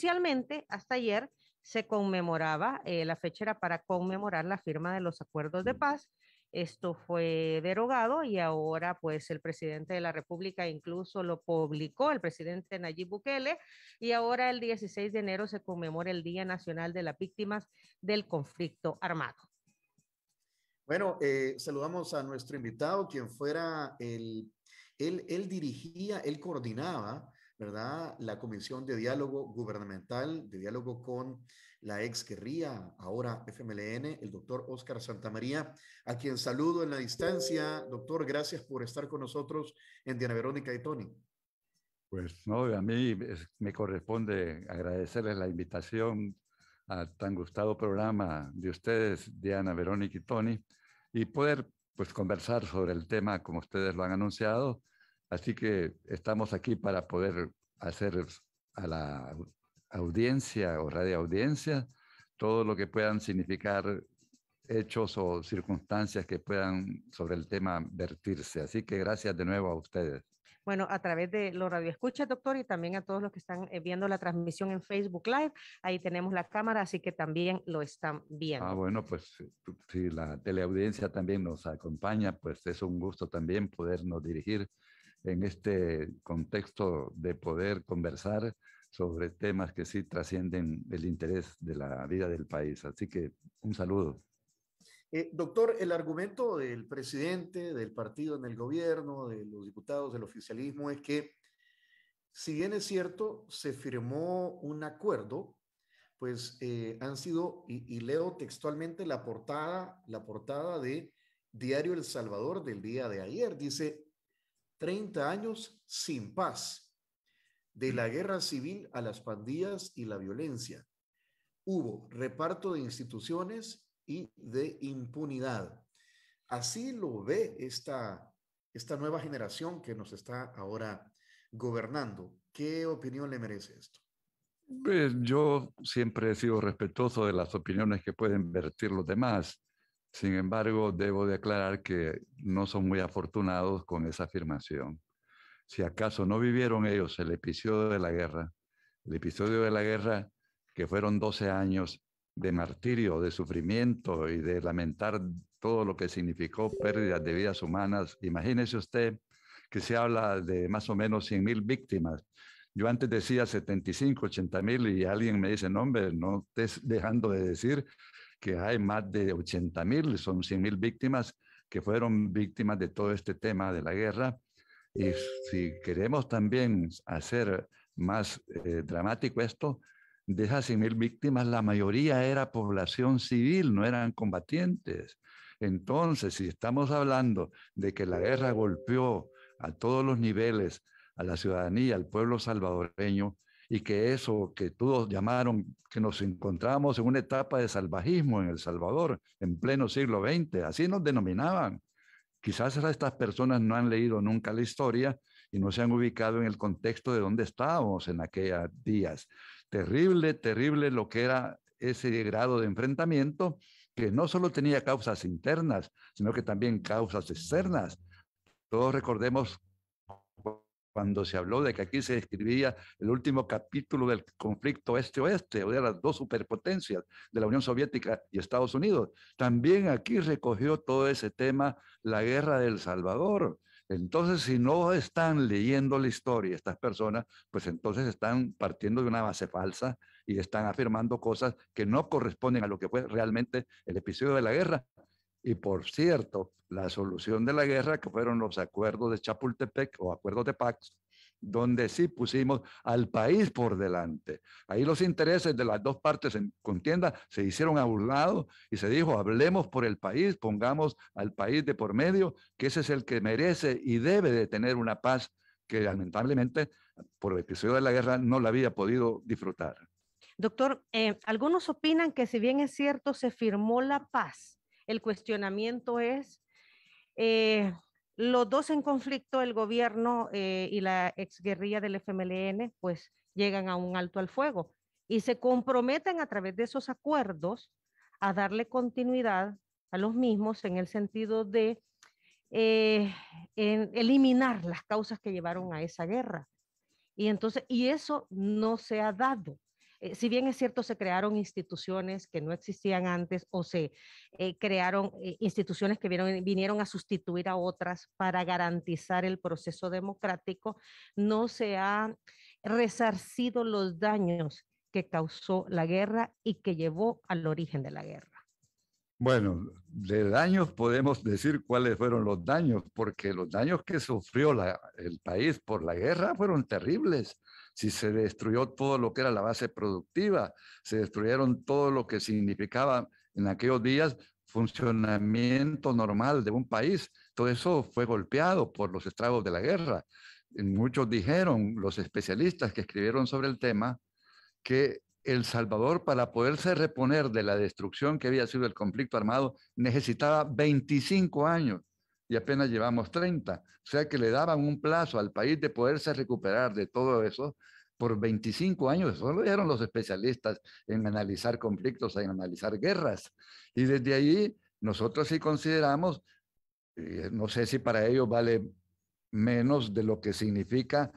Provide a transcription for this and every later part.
Oficialmente, hasta ayer se conmemoraba, eh, la fecha era para conmemorar la firma de los acuerdos de paz. Esto fue derogado y ahora pues el presidente de la República incluso lo publicó, el presidente Nayib Bukele, y ahora el 16 de enero se conmemora el Día Nacional de las Víctimas del Conflicto Armado. Bueno, eh, saludamos a nuestro invitado, quien fuera el, él, él dirigía, él coordinaba ¿verdad? La Comisión de Diálogo Gubernamental, de diálogo con la ex guerrilla, ahora FMLN, el doctor Óscar Santamaría, a quien saludo en la distancia. Doctor, gracias por estar con nosotros en Diana Verónica y Tony. Pues no, a mí me corresponde agradecerles la invitación al tan gustado programa de ustedes, Diana, Verónica y Tony, y poder pues conversar sobre el tema como ustedes lo han anunciado Así que estamos aquí para poder hacer a la audiencia o radio audiencia todo lo que puedan significar hechos o circunstancias que puedan sobre el tema vertirse. Así que gracias de nuevo a ustedes. Bueno, a través de los radioescuchas, doctor, y también a todos los que están eh, viendo la transmisión en Facebook Live, ahí tenemos la cámara, así que también lo están viendo. Ah, bueno, pues eh, si la teleaudiencia también nos acompaña, pues es un gusto también podernos dirigir en este contexto de poder conversar sobre temas que sí trascienden el interés de la vida del país. Así que un saludo. Eh, doctor, el argumento del presidente, del partido en el gobierno, de los diputados, del oficialismo, es que si bien es cierto, se firmó un acuerdo, pues eh, han sido, y, y, leo textualmente la portada, la portada de Diario El Salvador del día de ayer, dice, 30 años sin paz, de la mm. guerra civil a las pandillas y la violencia. Hubo reparto de instituciones y de impunidad. Así lo ve esta, esta nueva generación que nos está ahora gobernando. ¿Qué opinión le merece esto? Pues yo siempre he sido respetuoso de las opiniones que pueden vertir los demás. Sin embargo, debo de aclarar que no son muy afortunados con esa afirmación. Si acaso no vivieron ellos el episodio de la guerra, el episodio de la guerra que fueron 12 años de martirio, de sufrimiento y de lamentar todo lo que significó pérdidas de vidas humanas. Imagínese usted que se habla de más o menos 100 mil víctimas. Yo antes decía 75, 80 mil y alguien me dice, no, hombre, no estés dejando de decir que hay más de 80 mil, son 100 mil víctimas que fueron víctimas de todo este tema de la guerra. Y si queremos también hacer más eh, dramático esto, de esas 100 mil víctimas, la mayoría era población civil, no eran combatientes. Entonces, si estamos hablando de que la guerra golpeó a todos los niveles, a la ciudadanía, al pueblo salvadoreño, y que eso que todos llamaron que nos encontramos en una etapa de salvajismo en El Salvador, en pleno siglo XX, así nos denominaban. Quizás estas personas no han leído nunca la historia y no se han ubicado en el contexto de donde estábamos en aquellos días. Terrible, terrible lo que era ese grado de enfrentamiento que no solo tenía causas internas, sino que también causas externas. Todos recordemos cuando se habló de que aquí se escribía el último capítulo del conflicto este-oeste, o de las dos superpotencias de la Unión Soviética y Estados Unidos. También aquí recogió todo ese tema la guerra del Salvador. Entonces, si no están leyendo la historia estas personas, pues entonces están partiendo de una base falsa y están afirmando cosas que no corresponden a lo que fue realmente el episodio de la guerra y por cierto, la solución de la guerra, que fueron los acuerdos de Chapultepec o acuerdos de Pax, donde sí pusimos al país por delante. Ahí los intereses de las dos partes en contienda se hicieron a un lado y se dijo, hablemos por el país, pongamos al país de por medio, que ese es el que merece y debe de tener una paz que lamentablemente por el episodio de la guerra no la había podido disfrutar. Doctor, eh, algunos opinan que si bien es cierto, se firmó la paz, el cuestionamiento es, eh, los dos en conflicto, el gobierno eh, y la exguerrilla del FMLN, pues llegan a un alto al fuego y se comprometen a través de esos acuerdos a darle continuidad a los mismos en el sentido de eh, eliminar las causas que llevaron a esa guerra. Y entonces, y eso no se ha dado. Eh, si bien es cierto, se crearon instituciones que no existían antes o se eh, crearon eh, instituciones que vinieron a sustituir a otras para garantizar el proceso democrático, no se ha resarcido los daños que causó la guerra y que llevó al origen de la guerra. Bueno, de daños podemos decir cuáles fueron los daños, porque los daños que sufrió el país por la guerra fueron terribles si se destruyó todo lo que era la base productiva, se destruyeron todo lo que significaba en aquellos días funcionamiento normal de un país. Todo eso fue golpeado por los estragos de la guerra. Muchos dijeron, los especialistas que escribieron sobre el tema, que El Salvador, para poderse reponer de la destrucción que había sido el conflicto armado, necesitaba 25 años y apenas llevamos 30. O sea que le daban un plazo al país de poderse recuperar de todo eso por 25 años. Eso lo dieron los especialistas en analizar conflictos, en analizar guerras. Y desde ahí nosotros sí consideramos, eh, no sé si para ellos vale menos de lo que significa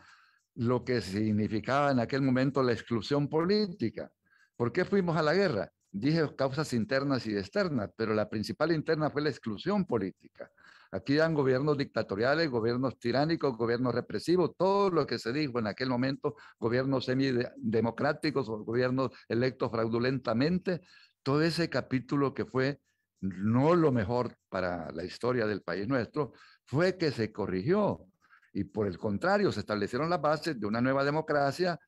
lo que significaba en aquel momento la exclusión política. ¿Por qué fuimos a la guerra? Dije causas internas y externas, pero la principal interna fue la exclusión política. Aquí dan gobiernos dictatoriales, gobiernos tiránicos, gobiernos represivos, todo lo que se dijo en aquel momento, gobiernos semidemocráticos o gobiernos electos fraudulentamente, todo ese capítulo que fue no lo mejor para la historia del país nuestro, fue que se corrigió y por el contrario se establecieron las bases de una nueva democracia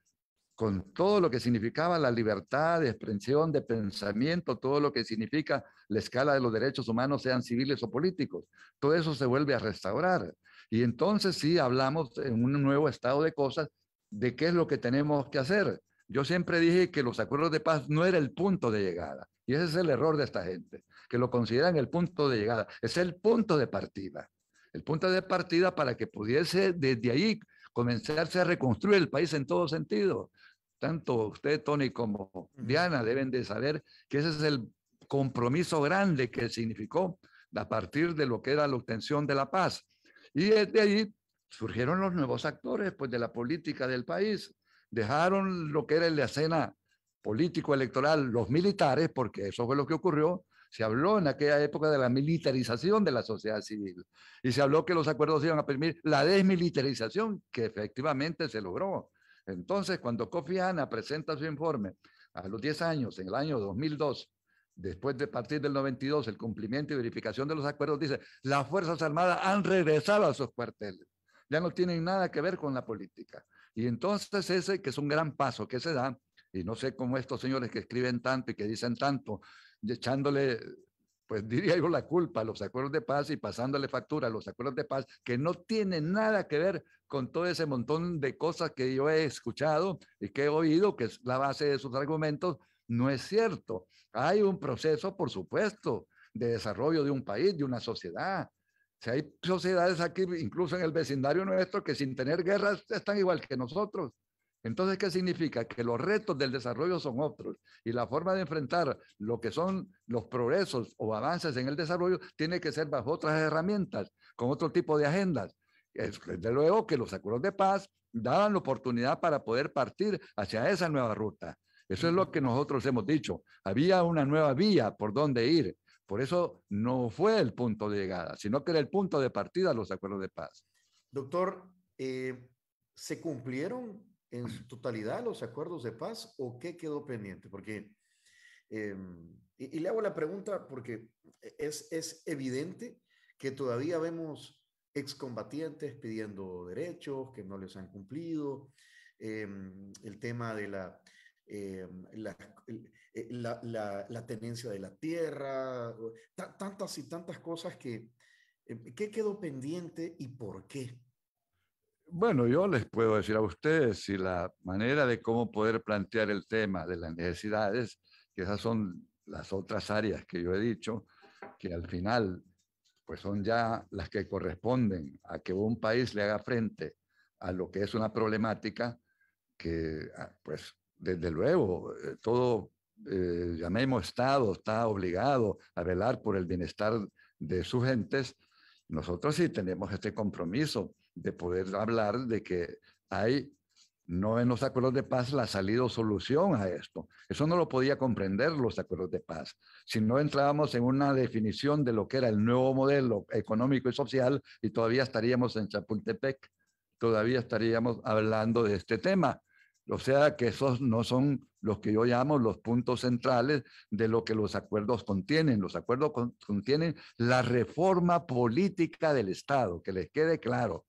con todo lo que significaba la libertad de expresión, de pensamiento, todo lo que significa la escala de los derechos humanos, sean civiles o políticos. Todo eso se vuelve a restaurar. Y entonces sí hablamos en un nuevo estado de cosas de qué es lo que tenemos que hacer. Yo siempre dije que los acuerdos de paz no era el punto de llegada. Y ese es el error de esta gente, que lo consideran el punto de llegada. Es el punto de partida. El punto de partida para que pudiese desde ahí comenzarse a reconstruir el país en todo sentido. Tanto usted, Tony, como Diana deben de saber que ese es el compromiso grande que significó a partir de lo que era la obtención de la paz. Y desde ahí surgieron los nuevos actores pues, de la política del país. Dejaron lo que era la escena político-electoral, los militares, porque eso fue lo que ocurrió, se habló en aquella época de la militarización de la sociedad civil y se habló que los acuerdos iban a permitir la desmilitarización, que efectivamente se logró. Entonces, cuando Kofi Annan presenta su informe a los 10 años, en el año 2002, después de partir del 92, el cumplimiento y verificación de los acuerdos, dice, las Fuerzas Armadas han regresado a sus cuarteles, ya no tienen nada que ver con la política. Y entonces ese, que es un gran paso que se da, y no sé cómo estos señores que escriben tanto y que dicen tanto echándole, pues diría yo, la culpa a los acuerdos de paz y pasándole factura a los acuerdos de paz, que no tienen nada que ver con todo ese montón de cosas que yo he escuchado y que he oído, que es la base de sus argumentos. No es cierto. Hay un proceso, por supuesto, de desarrollo de un país, de una sociedad, si hay sociedades aquí, incluso en el vecindario nuestro, que sin tener guerras están igual que nosotros. Entonces, ¿qué significa? Que los retos del desarrollo son otros y la forma de enfrentar lo que son los progresos o avances en el desarrollo tiene que ser bajo otras herramientas, con otro tipo de agendas. Desde luego que los acuerdos de paz daban la oportunidad para poder partir hacia esa nueva ruta. Eso es lo que nosotros hemos dicho. Había una nueva vía por donde ir. Por eso no fue el punto de llegada, sino que era el punto de partida los acuerdos de paz. Doctor, eh, ¿se cumplieron en su totalidad los acuerdos de paz o qué quedó pendiente? Porque, em, y, le hago la pregunta porque es, es evidente que todavía vemos excombatientes pidiendo derechos que no les han cumplido, em, el tema de em, eh, la, la, tenencia de la tierra, tantas y tantas cosas que, ¿qué quedó pendiente y por qué? Bueno, yo les puedo decir a ustedes si la manera de cómo poder plantear el tema de las necesidades, que esas son las otras áreas que yo he dicho, que al final pues son ya las que corresponden a que un país le haga frente a lo que es una problemática que ah, pues desde luego eh, todo eh, llamemos Estado está obligado a velar por el bienestar de sus gentes. Nosotros sí tenemos este compromiso de poder hablar de que hay, no en los acuerdos de paz, la salida o solución a esto. Eso no lo podía comprender los acuerdos de paz. Si no entrábamos en una definición de lo que era el nuevo modelo económico y social, y todavía estaríamos en Chapultepec, todavía estaríamos hablando de este tema. O sea que esos no son los que yo llamo los puntos centrales de lo que los acuerdos contienen. Los acuerdos contienen la reforma política del Estado, que les quede claro.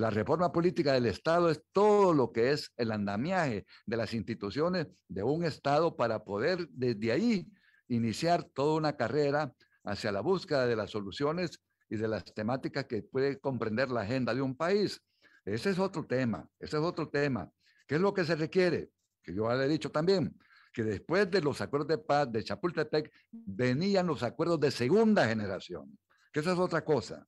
La reforma política del Estado es todo lo que es el andamiaje de las instituciones de un Estado para poder desde ahí iniciar toda una carrera hacia la búsqueda de las soluciones y de las temáticas que puede comprender la agenda de un país. Ese es otro tema, ese es otro tema. ¿Qué es lo que se requiere? Que yo le he dicho también, que después de los acuerdos de paz de Chapultepec venían los acuerdos de segunda generación, que esa es otra cosa.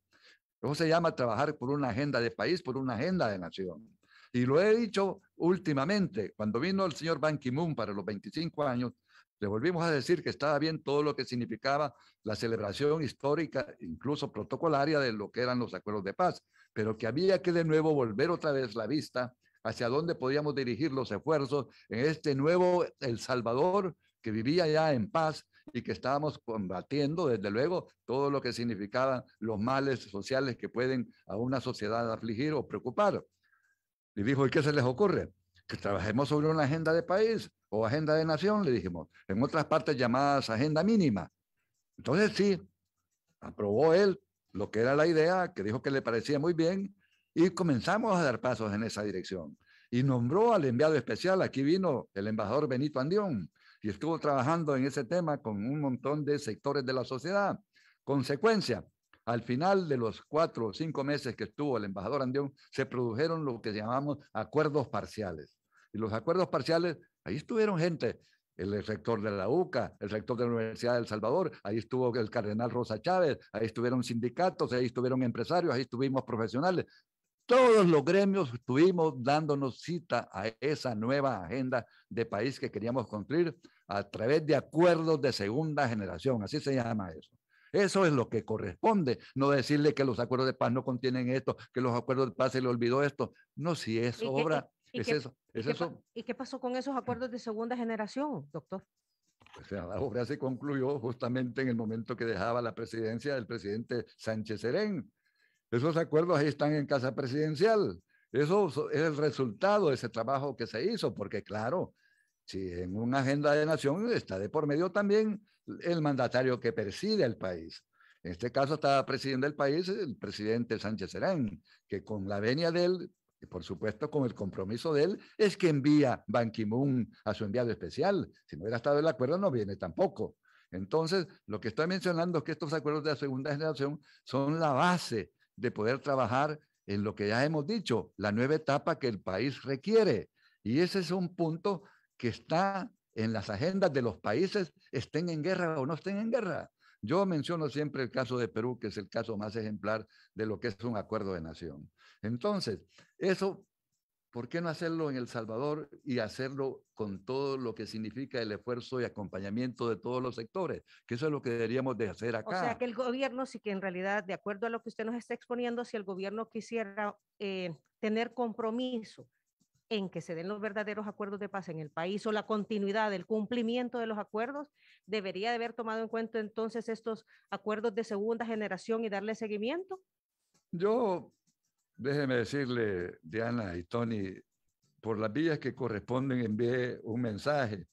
Eso se llama trabajar por una agenda de país, por una agenda de nación. Y lo he dicho últimamente, cuando vino el señor Ban Ki-moon para los 25 años, le volvimos a decir que estaba bien todo lo que significaba la celebración histórica, incluso protocolaria, de lo que eran los acuerdos de paz, pero que había que de nuevo volver otra vez la vista hacia dónde podíamos dirigir los esfuerzos en este nuevo El Salvador que vivía ya en paz y que estábamos combatiendo, desde luego, todo lo que significaban los males sociales que pueden a una sociedad afligir o preocupar. Y dijo, ¿y qué se les ocurre? Que trabajemos sobre una agenda de país o agenda de nación, le dijimos, en otras partes llamadas agenda mínima. Entonces sí, aprobó él lo que era la idea, que dijo que le parecía muy bien, y comenzamos a dar pasos en esa dirección. Y nombró al enviado especial, aquí vino el embajador Benito Andión, y estuvo trabajando en ese tema con un montón de sectores de la sociedad. Consecuencia, al final de los cuatro o cinco meses que estuvo el embajador Andión, se produjeron lo que llamamos acuerdos parciales. Y los acuerdos parciales, ahí estuvieron gente, el rector de la UCA, el rector de la Universidad del El Salvador, ahí estuvo el cardenal Rosa Chávez, ahí estuvieron sindicatos, ahí estuvieron empresarios, ahí estuvimos profesionales. Todos los gremios estuvimos dándonos cita a esa nueva agenda de país que queríamos construir a través de acuerdos de segunda generación, así se llama eso. Eso es lo que corresponde, no decirle que los acuerdos de paz no contienen esto, que los acuerdos de paz se le olvidó esto. No, si es obra, es eso. ¿y, qué, ¿Y qué pasó con esos acuerdos de segunda generación, doctor? O pues sea, la obra se concluyó justamente en el momento que dejaba la presidencia del presidente Sánchez Serén. Esos acuerdos ahí están en Casa Presidencial. Eso es el resultado de ese trabajo que se hizo, porque claro, si en una agenda de nación está de por medio también el mandatario que preside el país. En este caso estaba presidiendo el país el presidente Sánchez Serán, que con la venia de él, y por supuesto con el compromiso de él, es que envía Ban Ki-moon a su enviado especial. Si no hubiera estado el acuerdo, no viene tampoco. Entonces, lo que estoy mencionando es que estos acuerdos de segunda generación son la base de poder trabajar en lo que ya hemos dicho, la nueva etapa que el país requiere. Y ese es un punto que está en las agendas de los países, estén en guerra o no estén en guerra. Yo menciono siempre el caso de Perú, que es el caso más ejemplar de lo que es un acuerdo de nación. Entonces, eso ¿Por qué no hacerlo en El Salvador y hacerlo con todo lo que significa el esfuerzo y acompañamiento de todos los sectores? Que eso es lo que deberíamos de hacer acá. O sea, que el gobierno, sí que en realidad, de acuerdo a lo que usted nos está exponiendo, si el gobierno quisiera eh, tener compromiso en que se den los verdaderos acuerdos de paz en el país o la continuidad del cumplimiento de los acuerdos, debería de haber tomado en cuenta entonces estos acuerdos de segunda generación y darle seguimiento. Yo déjeme decirle, Diana y Tony, por las vías que corresponden, envié un mensaje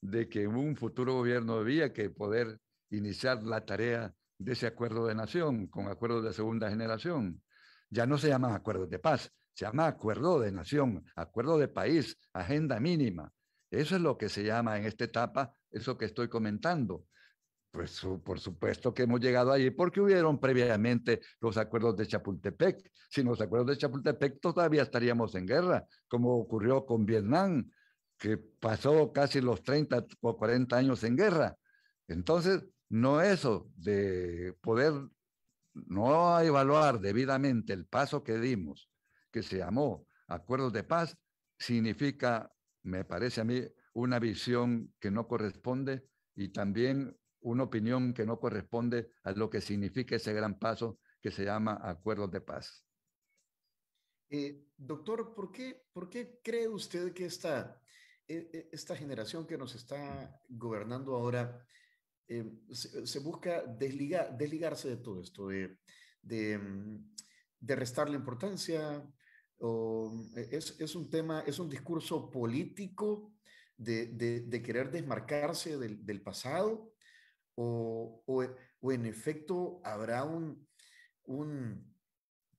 de que un futuro gobierno debía que poder iniciar la tarea de ese acuerdo de nación con acuerdos de segunda generación. Ya no se llama acuerdo de paz, se llama acuerdo de nación, acuerdo de país, agenda mínima. Eso es lo que se llama en esta etapa, eso que estoy comentando. Pues por supuesto que hemos llegado ahí, porque hubieron previamente los acuerdos de Chapultepec. Sin los acuerdos de Chapultepec todavía estaríamos en guerra, como ocurrió con Vietnam, que pasó casi los 30 o 40 años en guerra. Entonces, no eso de poder no evaluar debidamente el paso que dimos, que se llamó acuerdos de paz, significa, me parece a mí, una visión que no corresponde y también una opinión que no corresponde a lo que significa ese gran paso que se llama acuerdos de paz. Eh, doctor, ¿por qué, ¿por cree usted que esta, e, e, esta generación que nos está gobernando ahora eh, se, busca desligarse de todo esto, de, de, mm, de restarle importancia? Eh, es, un tema, es un discurso político de, querer desmarcarse del, del pasado o, o, en efecto habrá un, un,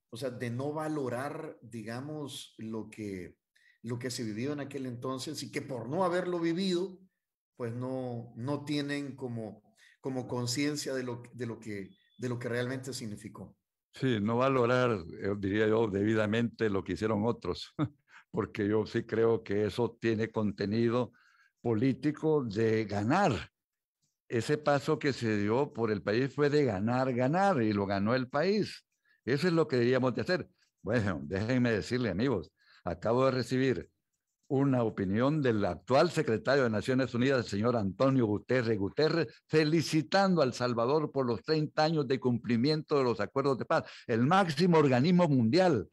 o sea, de no valorar, digamos, lo que, lo que se vivió en aquel entonces y que por no haberlo vivido, pues no, no tienen como, como conciencia de lo, de, lo que, de lo que realmente significó. Sí, no valorar, eh, diría yo, debidamente lo que hicieron otros, porque yo sí creo que eso tiene contenido político de ganar ese paso que se dio por el país fue de ganar, ganar, y lo ganó el país. Eso es lo que debíamos de hacer. Bueno, déjenme decirle, amigos, acabo de recibir una opinión del actual secretario de Naciones Unidas, el señor Antonio Guterres Guterres, felicitando al Salvador por los 30 años de cumplimiento de los acuerdos de paz, el máximo organismo mundial.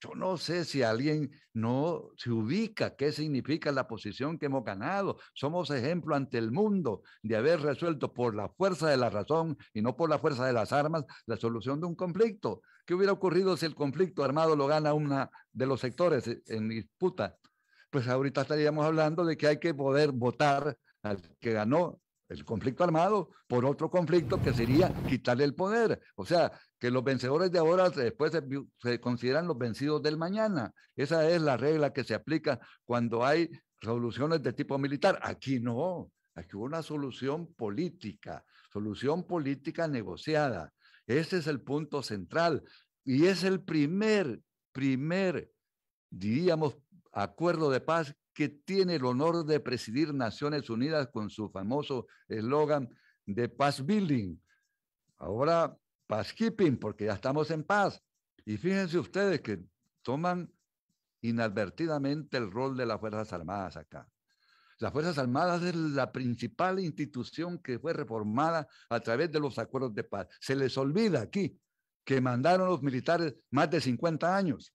Yo no sé si alguien no se ubica qué significa la posición que hemos ganado. Somos ejemplo ante el mundo de haber resuelto por la fuerza de la razón y no por la fuerza de las armas la solución de un conflicto. ¿Qué hubiera ocurrido si el conflicto armado lo gana una de los sectores eh, en disputa? Pues ahorita estaríamos hablando de que hay que poder votar al que ganó el conflicto armado por otro conflicto que sería quitarle el poder. O sea, que los vencedores de ahora después se, consideran los vencidos del mañana. Esa es la regla que se aplica cuando hay soluciones de tipo militar. Aquí no, aquí una solución política, solución política negociada. Ese es el punto central y es el primer, primer, diríamos, acuerdo de paz que tiene el honor de presidir Naciones Unidas con su famoso eslogan de Paz Building. Ahora, paz keeping, porque ya estamos en paz. Y fíjense ustedes que toman inadvertidamente el rol de las Fuerzas Armadas acá. Las Fuerzas Armadas es la principal institución que fue reformada a través de los acuerdos de paz. Se les olvida aquí que mandaron los militares más de 50 años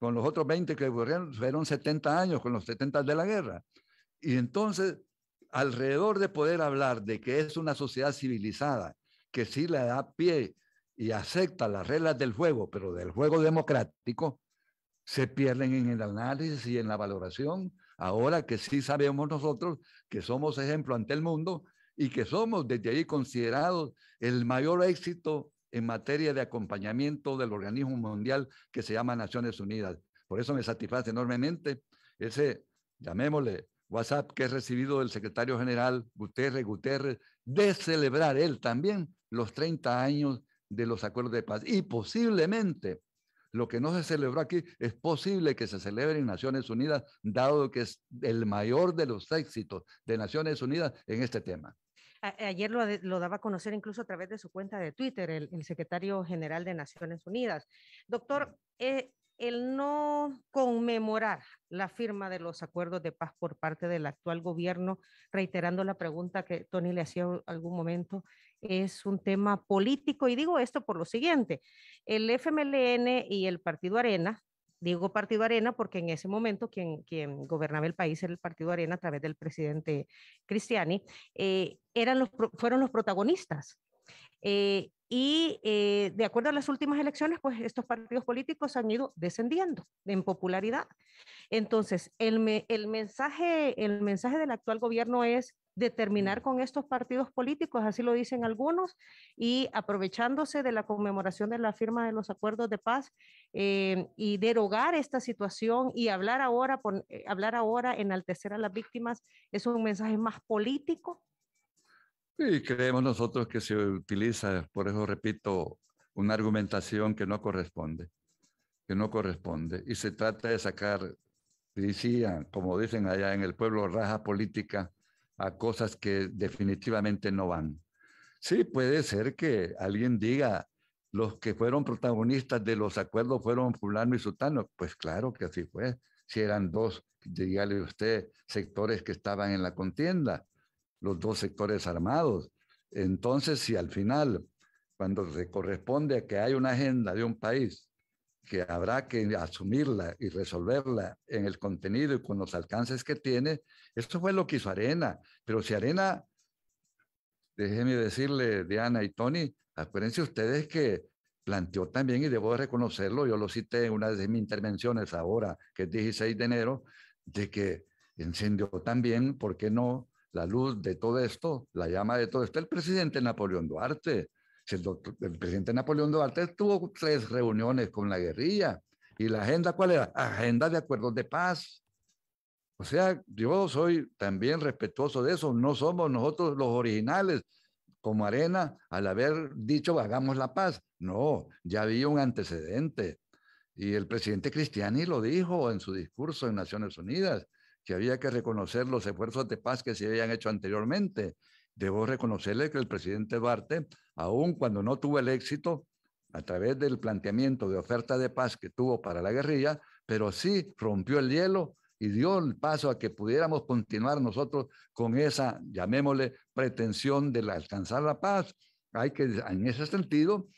con los otros 20 que fueron 70 años, con los 70 de la guerra. Y entonces, alrededor de poder hablar de que es una sociedad civilizada, que sí le da pie y acepta las reglas del juego, pero del juego democrático, se pierden en el análisis y en la valoración, ahora que sí sabemos nosotros que somos ejemplo ante el mundo y que somos desde ahí considerados el mayor éxito en materia de acompañamiento del organismo mundial que se llama Naciones Unidas. Por eso me satisface enormemente ese, llamémosle, WhatsApp que he recibido del secretario general Guterres Guterres de celebrar él también los 30 años de los acuerdos de paz. Y posiblemente lo que no se celebró aquí es posible que se celebre en Naciones Unidas, dado que es el mayor de los éxitos de Naciones Unidas en este tema ayer lo, daba a conocer incluso a través de su cuenta de Twitter, el, secretario general de Naciones Unidas. Doctor, eh, el no conmemorar la firma de los acuerdos de paz por parte del actual gobierno, reiterando la pregunta que Tony le hacía algún momento, es un tema político. Y digo esto por lo siguiente, el FMLN y el Partido Arena Digo Partido Arena porque en ese momento quien, quien gobernaba el país era el Partido Arena a través del presidente Cristiani, eh, eran los, fueron los protagonistas. Eh, y eh, de acuerdo a las últimas elecciones, pues estos partidos políticos han ido descendiendo en popularidad. Entonces, el, el, mensaje, el mensaje del actual gobierno es determinar terminar con estos partidos políticos, así lo dicen algunos, y aprovechándose de la conmemoración de la firma de los acuerdos de paz eh, y derogar esta situación y hablar ahora, eh, hablar ahora, enaltecer a las víctimas, es un mensaje más político. Sí, creemos nosotros que se utiliza, por eso repito, una argumentación que no corresponde, que no corresponde, y se trata de sacar, decían, ah, como dicen allá en el pueblo, raja política a cosas que definitivamente no van. Sí, puede ser que alguien diga, los que fueron protagonistas de los acuerdos fueron fulano y sutano. Pues claro que así fue. Si eran dos, dígale usted, sectores que estaban en la contienda, los dos sectores armados. Entonces, si al final, cuando se corresponde a que hay una agenda de un país que habrá que asumirla y resolverla en el contenido y con los alcances que tiene, eso fue lo que hizo Arena. Pero si Arena, déjeme decirle, Diana y Tony, acuérdense ustedes que planteó también, y debo reconocerlo, yo lo cité en una de mis intervenciones ahora, que es 16 de enero, de que encendió también, ¿por qué no?, la luz de todo esto, la llama de todo esto, el presidente Napoleón Duarte, el, presidente Napoleón Duarte tuvo tres reuniones con la guerrilla. ¿Y la agenda cuál era? Agenda de acuerdos de paz. O sea, yo soy también respetuoso de eso. No somos nosotros los originales como arena al haber dicho hagamos la paz. No, ya había un antecedente. Y el presidente Cristiani lo dijo en su discurso en Naciones Unidas, que había que reconocer los esfuerzos de paz que se habían hecho anteriormente. Debo reconocerle que el presidente Duarte aún cuando no tuvo el éxito a través del planteamiento de oferta de paz que tuvo para la guerrilla, pero sí rompió el hielo y dio el paso a que pudiéramos continuar nosotros con esa, llamémosle, pretensión de alcanzar la paz. Hay que, en ese sentido,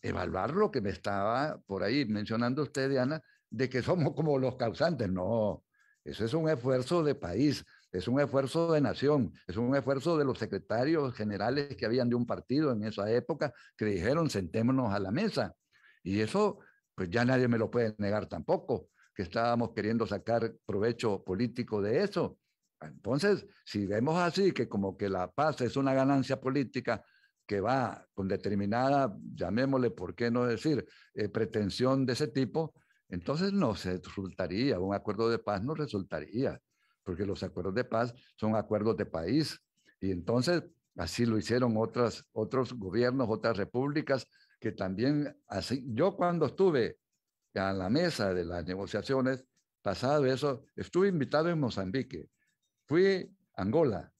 evaluar lo que me estaba por ahí mencionando usted, Diana, de que somos como los causantes. No, eso es un esfuerzo de país, es un esfuerzo de nación, es un esfuerzo de los secretarios generales que habían de un partido en esa época, que dijeron sentémonos a la mesa. Y eso, pues ya nadie me lo puede negar tampoco, que estábamos queriendo sacar provecho político de eso. Entonces, si vemos así que como que la paz es una ganancia política que va con determinada, llamémosle, ¿por qué no decir?, eh, pretensión de ese tipo, entonces no se resultaría, un acuerdo de paz no resultaría porque los acuerdos de paz son acuerdos de país. Y entonces así lo hicieron otras, otros gobiernos, otras repúblicas, que también así, yo cuando estuve a la mesa de las negociaciones, pasado eso, estuve invitado en Mozambique, fui a Angola,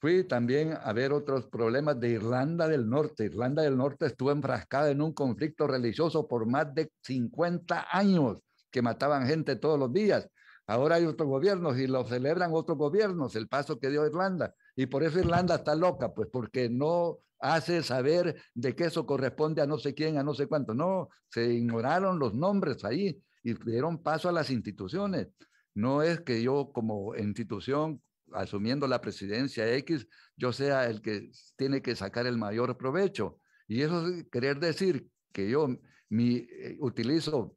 fui también a ver otros problemas de Irlanda del Norte. Irlanda del Norte estuvo enfrascada en un conflicto religioso por más de 50 años que mataban gente todos los días. Ahora hay otros gobiernos y lo celebran otros gobiernos, el paso que dio Irlanda. Y por eso Irlanda está loca, pues porque no hace saber de qué eso corresponde a no sé quién, a no sé cuánto. No, se ignoraron los nombres ahí y dieron paso a las instituciones. No es que yo como institución, asumiendo la presidencia X, yo sea el que tiene que sacar el mayor provecho. Y eso es querer decir que yo mi, eh, utilizo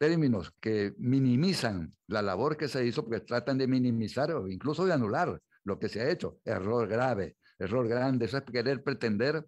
términos que minimizan la labor que se hizo, porque tratan de minimizar o incluso de anular lo que se ha hecho. Error grave, error grande, eso es querer pretender,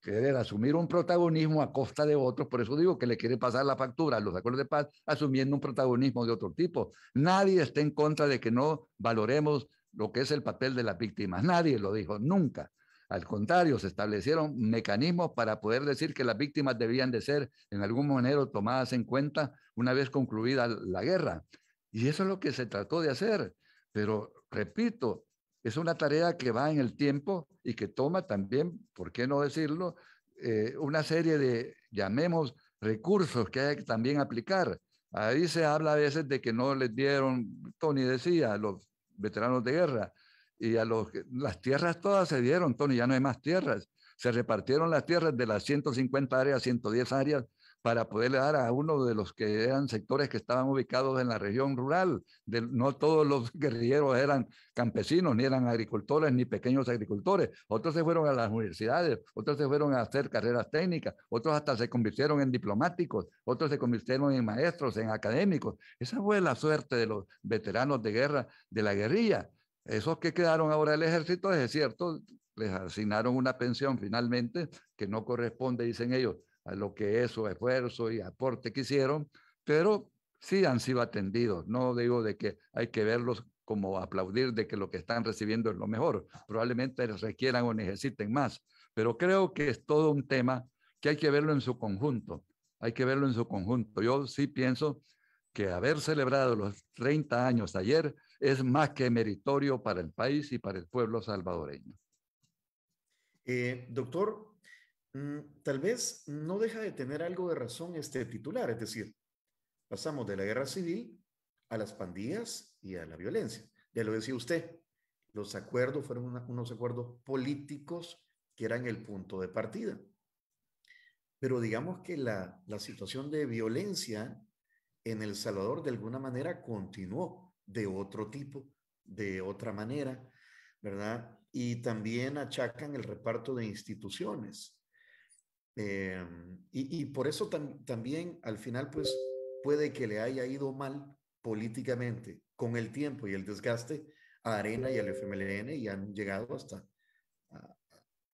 querer asumir un protagonismo a costa de otros, por eso digo que le quiere pasar la factura a los acuerdos de paz asumiendo un protagonismo de otro tipo. Nadie está en contra de que no valoremos lo que es el papel de las víctimas, nadie lo dijo, nunca. Al contrario, se establecieron mecanismos para poder decir que las víctimas debían de ser en algún manera tomadas en cuenta una vez concluida la guerra. Y eso es lo que se trató de hacer. Pero, repito, es una tarea que va en el tiempo y que toma también, ¿por qué no decirlo?, eh, una serie de, llamemos, recursos que hay que también aplicar. Ahí se habla a veces de que no les dieron, Tony decía, los veteranos de guerra, y a los, las tierras todas se dieron, Tony, ya no hay más tierras. Se repartieron las tierras de las 150 áreas, 110 áreas, para poderle dar a uno de los que eran sectores que estaban ubicados en la región rural. De, no todos los guerrilleros eran campesinos, ni eran agricultores, ni pequeños agricultores. Otros se fueron a las universidades, otros se fueron a hacer carreras técnicas, otros hasta se convirtieron en diplomáticos, otros se convirtieron en maestros, en académicos. Esa fue la suerte de los veteranos de guerra de la guerrilla. Esos que quedaron ahora del ejército, es cierto, les asignaron una pensión finalmente que no corresponde, dicen ellos, a lo que es su esfuerzo y aporte que hicieron, pero sí han sido atendidos. No digo de que hay que verlos como aplaudir de que lo que están recibiendo es lo mejor. Probablemente requieran o necesiten más, pero creo que es todo un tema que hay que verlo en su conjunto. Hay que verlo en su conjunto. Yo sí pienso que haber celebrado los 30 años ayer es más que meritorio para el país y para el pueblo salvadoreño. Eh, doctor, mm, tal vez no deja de tener algo de razón este titular, es decir, pasamos de la guerra civil a las pandillas y a la violencia. Ya lo decía usted, los acuerdos fueron unos acuerdos políticos que eran el punto de partida. Pero digamos que la situación de violencia en El Salvador de alguna manera continuó de otro tipo, de otra manera, ¿verdad? Y también achacan el reparto de instituciones. Eh, y, por eso también al final, pues, puede que le haya ido mal políticamente con el tiempo y el desgaste a Arena y al FMLN y han llegado hasta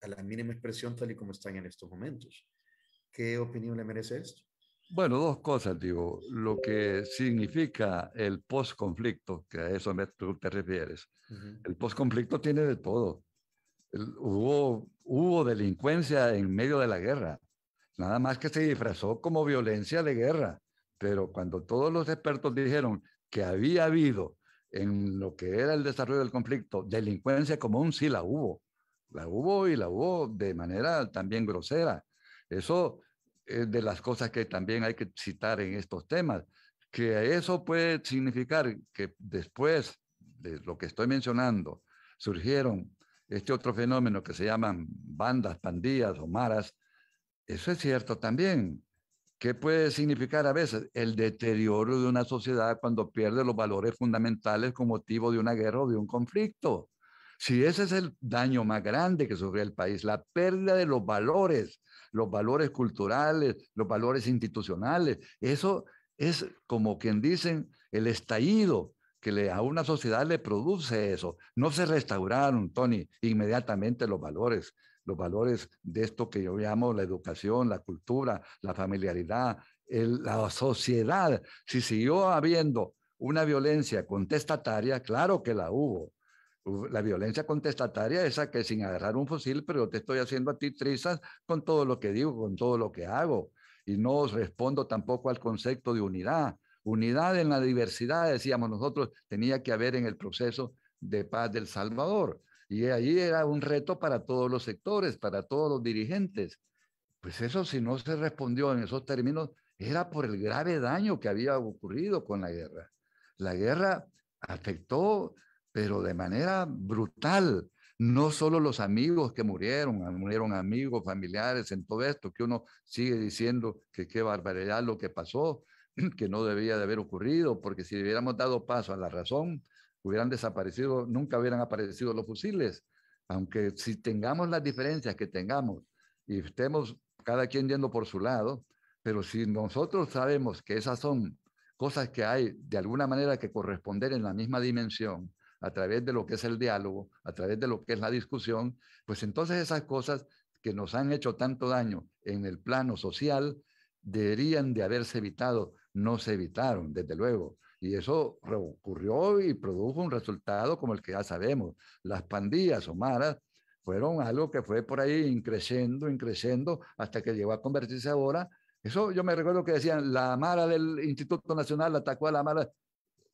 a la mínima expresión tal y como están en estos momentos. ¿Qué opinión le merece esto? Bueno, dos cosas, digo. Lo que significa el post-conflicto, que a eso me, tú te refieres. El postconflicto tiene de todo. hubo, hubo delincuencia en medio de la guerra, nada más que se disfrazó como violencia de guerra. Pero cuando todos los expertos dijeron que había habido en lo que era el desarrollo del conflicto delincuencia común, sí la hubo. La hubo y la hubo de manera también grosera. Eso eh, de las cosas que también hay que citar en estos temas, que eso puede significar que después de lo que estoy mencionando, surgieron este otro fenómeno que se llaman bandas, pandillas o maras, eso es cierto también. ¿Qué puede significar a veces el deterioro de una sociedad cuando pierde los valores fundamentales con motivo de una guerra o de un conflicto? Si ese es el daño más grande que sufre el país, la pérdida de los valores los valores culturales, los valores institucionales. Eso es como quien dicen el estallido que le, a una sociedad le produce eso. No se restauraron, Tony, inmediatamente los valores, los valores de esto que yo llamo la educación, la cultura, la familiaridad, la sociedad. Si siguió habiendo una violencia contestataria, claro que la hubo, la violencia contestataria, esa que sin agarrar un fusil, pero te estoy haciendo a ti trizas con todo lo que digo, con todo lo que hago. Y no respondo tampoco al concepto de unidad. Unidad en la diversidad, decíamos nosotros, tenía que haber en el proceso de paz del Salvador. Y ahí era un reto para todos los sectores, para todos los dirigentes. Pues eso si no se respondió en esos términos, era por el grave daño que había ocurrido con la guerra. La guerra afectó pero de manera brutal. No solo los amigos que murieron, ah, murieron amigos, familiares, en todo esto, que uno sigue diciendo que qué barbaridad lo que pasó, que no debía de haber ocurrido, porque si hubiéramos dado paso a la razón, hubieran desaparecido, nunca hubieran aparecido los fusiles. Aunque si tengamos las diferencias que tengamos y estemos cada quien yendo por su lado, pero si nosotros sabemos que esas son cosas que hay de alguna manera que corresponder en la misma dimensión, a través de lo que es el diálogo, a través de lo que es la discusión, pues entonces esas cosas que nos han hecho tanto daño en el plano social deberían de haberse evitado, no se evitaron, desde luego. Y eso ocurrió y produjo un resultado como el que ya sabemos. Las pandillas o maras fueron algo que fue por ahí increciendo, increciendo, hasta que llegó a convertirse ahora. Eso yo me recuerdo que decían, la Mara del Instituto Nacional atacó a la Mara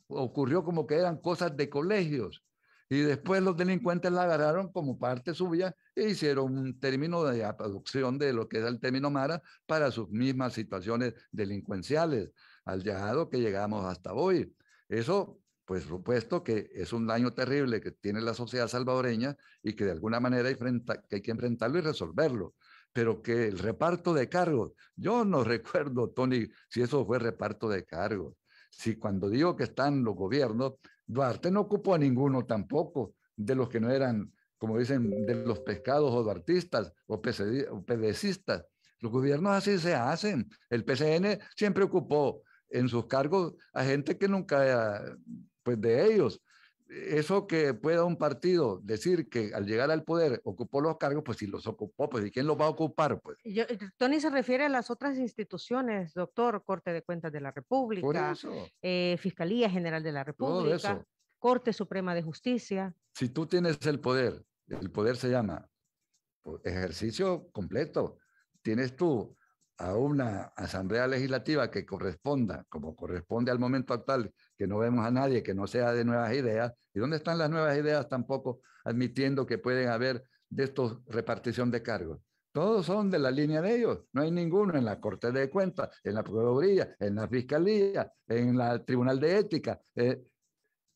ocurrió como que eran cosas de colegios. Y después los delincuentes la agarraron como parte suya e hicieron un término de adopción de lo que es el término Mara para sus mismas situaciones delincuenciales, al llegado que llegamos hasta hoy. Eso, pues supuesto que es un daño terrible que tiene la sociedad salvadoreña y que de alguna manera hay que enfrentarlo y resolverlo pero que el reparto de cargos, yo no recuerdo, Tony, si eso fue reparto de cargos. Si cuando digo que están los gobiernos, Duarte no ocupó a ninguno tampoco de los que no eran, como dicen, de los pescados o duartistas o, pedecistas. Los gobiernos así se hacen. El PCN siempre ocupó en sus cargos a gente que nunca era pues, de ellos eso que pueda un partido decir que al llegar al poder ocupó los cargos, pues si los ocupó, pues ¿y quién los va a ocupar? Pues? Eh, Tony se refiere a las otras instituciones, doctor, Corte de Cuentas de la República, eh, Fiscalía General de la República, Corte Suprema de Justicia. Si tú tienes el poder, el poder se llama pues, ejercicio completo, tienes tú a una asamblea legislativa que corresponda, como corresponde al momento actual, que no vemos a nadie que no sea de nuevas ideas. ¿Y dónde están las nuevas ideas tampoco admitiendo que pueden haber de estos repartición de cargos? Todos son de la línea de ellos. No hay ninguno en la Corte de Cuentas, en la Procuraduría, en la Fiscalía, en la Tribunal de Ética. Eh,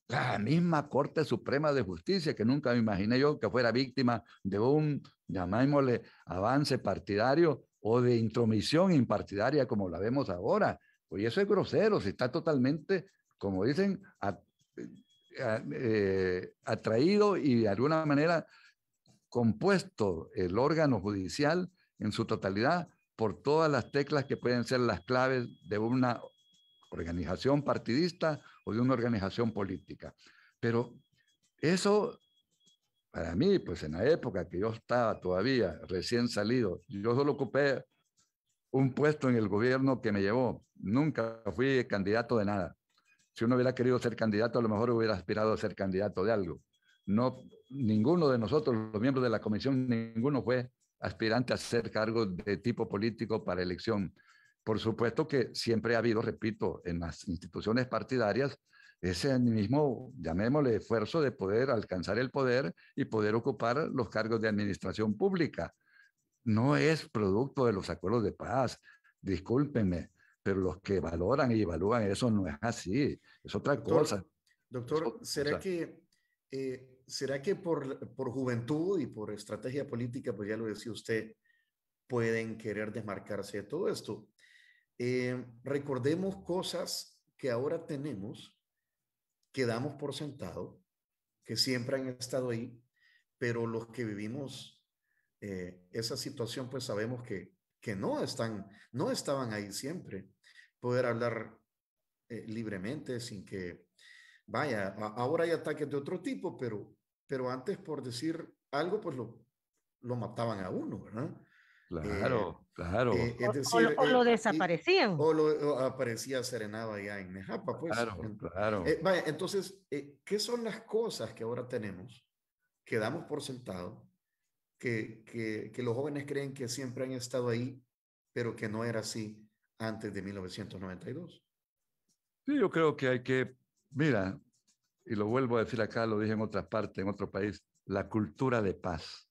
la misma Corte Suprema de Justicia, que nunca me imaginé yo que fuera víctima de un, llamémosle, avance partidario o de intromisión impartidaria como la vemos ahora. Pues eso es grosero, si está totalmente como dicen, eh, atraído y de alguna manera compuesto el órgano judicial en su totalidad por todas las teclas que pueden ser las claves de una organización partidista o de una organización política. Pero eso, para mí, pues en la época que yo estaba todavía recién salido, yo solo ocupé un puesto en el gobierno que me llevó. Nunca fui candidato de nada. Si uno hubiera querido ser candidato, a lo mejor hubiera aspirado a ser candidato de algo. No, ninguno de nosotros, los miembros de la comisión, ninguno fue aspirante a ser cargo de tipo político para elección. Por supuesto que siempre ha habido, repito, en las instituciones partidarias, ese mismo, llamémosle, esfuerzo de poder alcanzar el poder y poder ocupar los cargos de administración pública. No es producto de los acuerdos de paz. Discúlpenme, pero los que valoran y evalúan eso no es así, es otra cosa. Doctor, ¿será, Que, eh, ¿será que por, por juventud y por estrategia política, pues ya lo decía usted, pueden querer desmarcarse de todo esto? Eh, recordemos cosas que ahora tenemos, que damos por sentado, que siempre han estado ahí, pero los que vivimos eh, esa situación, pues sabemos que, que no, están, no estaban ahí siempre poder hablar eh, libremente sin que, vaya, ahora hay ataques de otro tipo, pero, pero antes por decir algo, pues lo, lo mataban a uno, ¿verdad? Eh, claro, claro. Eh, o, lo desaparecían. o lo aparecía serenado allá en Nejapa, pues. Claro, claro. vaya, entonces, ¿qué son las cosas que ahora tenemos, que damos por sentado, que, que, que los jóvenes creen que siempre han estado ahí, pero que no era así? antes de 1992. Sí, yo creo que hay que, mira, y lo vuelvo a decir acá, lo dije en otra parte, en otro país, la cultura de paz.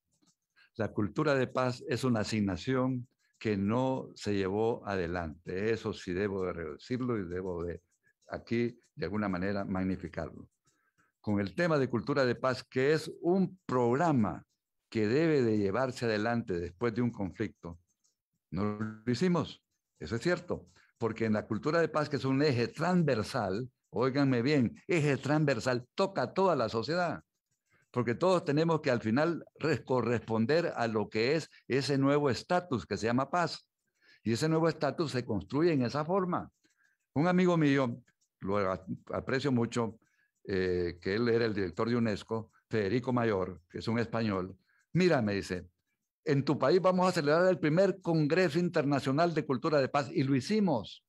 La cultura de paz es una asignación que no se llevó adelante. Eso sí debo de reducirlo y debo de aquí, de alguna manera, magnificarlo. Con el tema de cultura de paz, que es un programa que debe de llevarse adelante después de un conflicto, no lo hicimos. Eso es cierto, porque en la cultura de paz, que es un eje transversal, óiganme bien, eje transversal, toca a toda la sociedad, porque todos tenemos que al final corresponder a lo que es ese nuevo estatus que se llama paz. Y ese nuevo estatus se construye en esa forma. Un amigo mío, lo aprecio mucho, eh, que él era el director de UNESCO, Federico Mayor, que es un español, mira, me dice, en tu país vamos a celebrar el primer Congreso Internacional de Cultura de Paz. Y lo hicimos,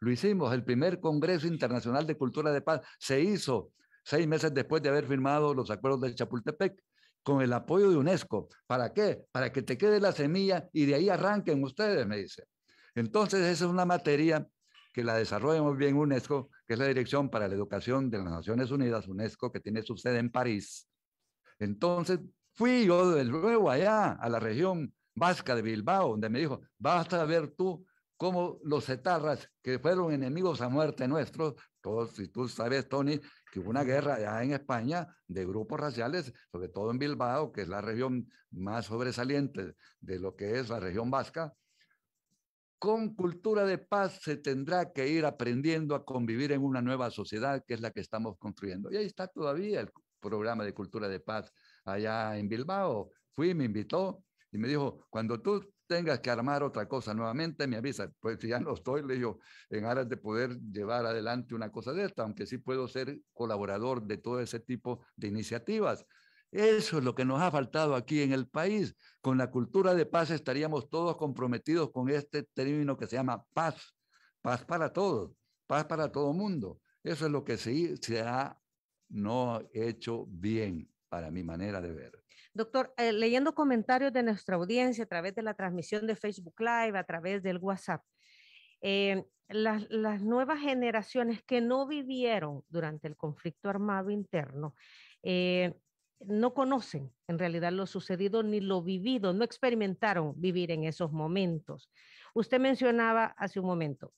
lo hicimos, el primer Congreso Internacional de Cultura de Paz se hizo seis meses después de haber firmado los acuerdos de Chapultepec con el apoyo de UNESCO. ¿Para qué? Para que te quede la semilla y de ahí arranquen ustedes, me dice. Entonces, esa es una materia que la desarrollamos bien UNESCO, que es la Dirección para la Educación de las Naciones Unidas, UNESCO, que tiene su sede en París. Entonces, Fui yo de nuevo allá a la región vasca de Bilbao, donde me dijo, vas a ver tú cómo los etarras, que fueron enemigos a muerte nuestros, todos, si tú sabes, Tony, que hubo una guerra ya en España de grupos raciales, sobre todo en Bilbao, que es la región más sobresaliente de lo que es la región vasca, con cultura de paz se tendrá que ir aprendiendo a convivir en una nueva sociedad que es la que estamos construyendo. Y ahí está todavía el programa de cultura de paz allá en Bilbao. Fui, me invitó y me dijo, cuando tú tengas que armar otra cosa nuevamente, me avisa. Pues si ya no estoy, le digo, en aras de poder llevar adelante una cosa de esta, aunque sí puedo ser colaborador de todo ese tipo de iniciativas. Eso es lo que nos ha faltado aquí en el país. Con la cultura de paz estaríamos todos comprometidos con este término que se llama paz. Paz para todos, paz para todo mundo. Eso es lo que sí se ha no hecho bien para mi manera de ver. Doctor, eh, leyendo comentarios de nuestra audiencia a través de la transmisión de Facebook Live, a través del WhatsApp, eh, las, nuevas generaciones que no vivieron durante el conflicto armado interno eh, no conocen en realidad lo sucedido ni lo vivido, no experimentaron vivir en esos momentos. Usted mencionaba hace un momento,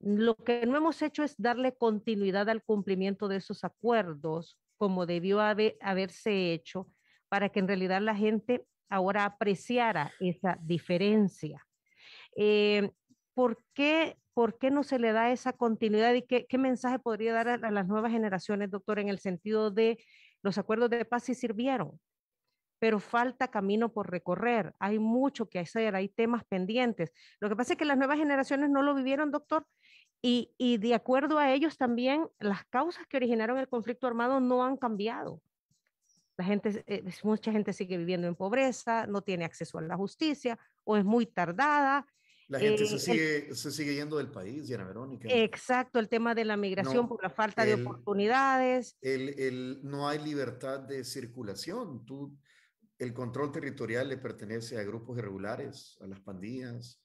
lo que no hemos hecho es darle continuidad al cumplimiento de esos acuerdos como debió haberse hecho para que en realidad la gente ahora apreciara esa diferencia. Eh, ¿por, qué, ¿por, qué, no se le da esa continuidad y qué, mensaje podría dar a, a, las nuevas generaciones, doctor, en el sentido de los acuerdos de paz sí sirvieron? pero falta camino por recorrer, hay mucho que hacer, hay temas pendientes. Lo que pasa es que las nuevas generaciones no lo vivieron, doctor, y, de acuerdo a ellos también, las causas que originaron el conflicto armado no han cambiado. La gente, eh, mucha gente sigue viviendo en pobreza, no tiene acceso a la justicia o es muy tardada. La gente se, eh, sigue, se sigue yendo del país, Diana Verónica. Exacto, el tema de la migración por la falta de oportunidades. El, no hay libertad de circulación. Tú, el control territorial le pertenece a grupos irregulares, a las pandillas,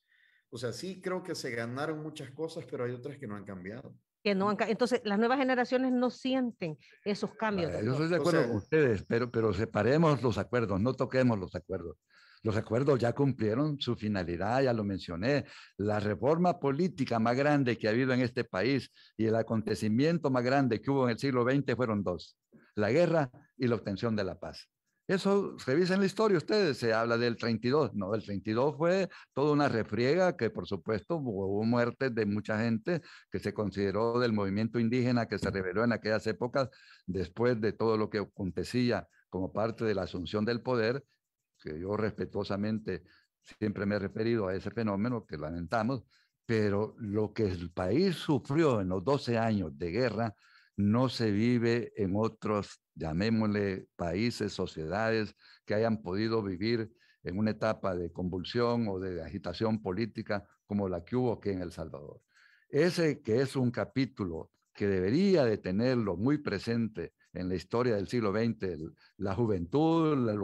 o sea, sí creo que se ganaron muchas cosas, pero hay otras que no han cambiado. Que no han, entonces, las nuevas generaciones no sienten esos cambios. Ah, yo estoy de acuerdo con ustedes, pero, pero separemos los acuerdos, no toquemos los acuerdos. Los acuerdos ya cumplieron su finalidad, ya lo mencioné. La reforma política más grande que ha habido en este país y el acontecimiento más grande que hubo en el siglo XX fueron dos, la guerra y la obtención de la paz. Eso, revisen la historia ustedes, se habla del 32, no, el 32 fue toda una refriega que por supuesto hubo muertes de mucha gente que se consideró del movimiento indígena que se reveló en aquellas épocas después de todo lo que acontecía como parte de la asunción del poder, que yo respetuosamente siempre me he referido a ese fenómeno que lamentamos, pero lo que el país sufrió en los 12 años de guerra no se vive en otros, llamémosle, países, sociedades que hayan podido vivir en una etapa de convulsión o de agitación política como la que hubo aquí en El Salvador. Ese que es un capítulo que debería de tenerlo muy presente en la historia del siglo XX, la juventud, las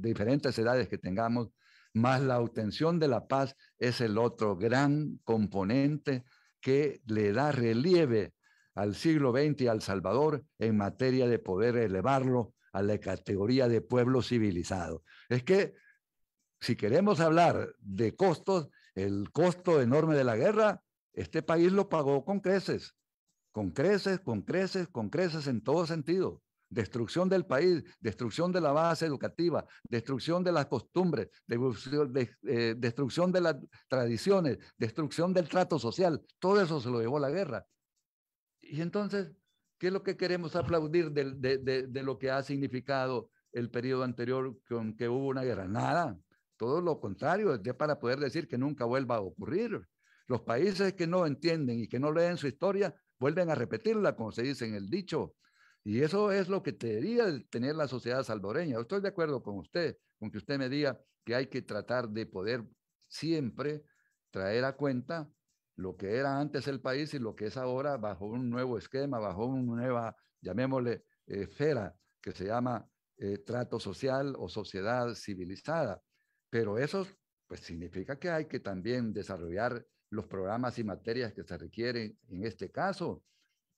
diferentes edades que tengamos, más la obtención de la paz es el otro gran componente que le da relieve al siglo XX y al Salvador en materia de poder elevarlo a la categoría de pueblo civilizado. Es que si queremos hablar de costos, el costo enorme de la guerra, este país lo pagó con creces, con creces, con creces, con creces en todo sentido. Destrucción del país, destrucción de la base educativa, destrucción de las costumbres, eh, destrucción de las tradiciones, destrucción del trato social. Todo eso se lo llevó la guerra. Y entonces, ¿qué es lo que queremos aplaudir de, lo que ha significado el periodo anterior con que hubo una guerra? Nada, todo lo contrario, es para poder decir que nunca vuelva a ocurrir. Los países que no entienden y que no leen su historia vuelven a repetirla, como se dice en el dicho. Y eso es lo que debería tener la sociedad salvoreña. estoy de acuerdo con usted, con que usted me diga que hay que tratar de poder siempre traer a cuenta lo que era antes el país y lo que es ahora bajo un nuevo esquema, bajo una nueva, llamémosle, eh, esfera que se llama eh, trato social o sociedad civilizada. Pero eso pues, significa que hay que también desarrollar los programas y materias que se requieren en este caso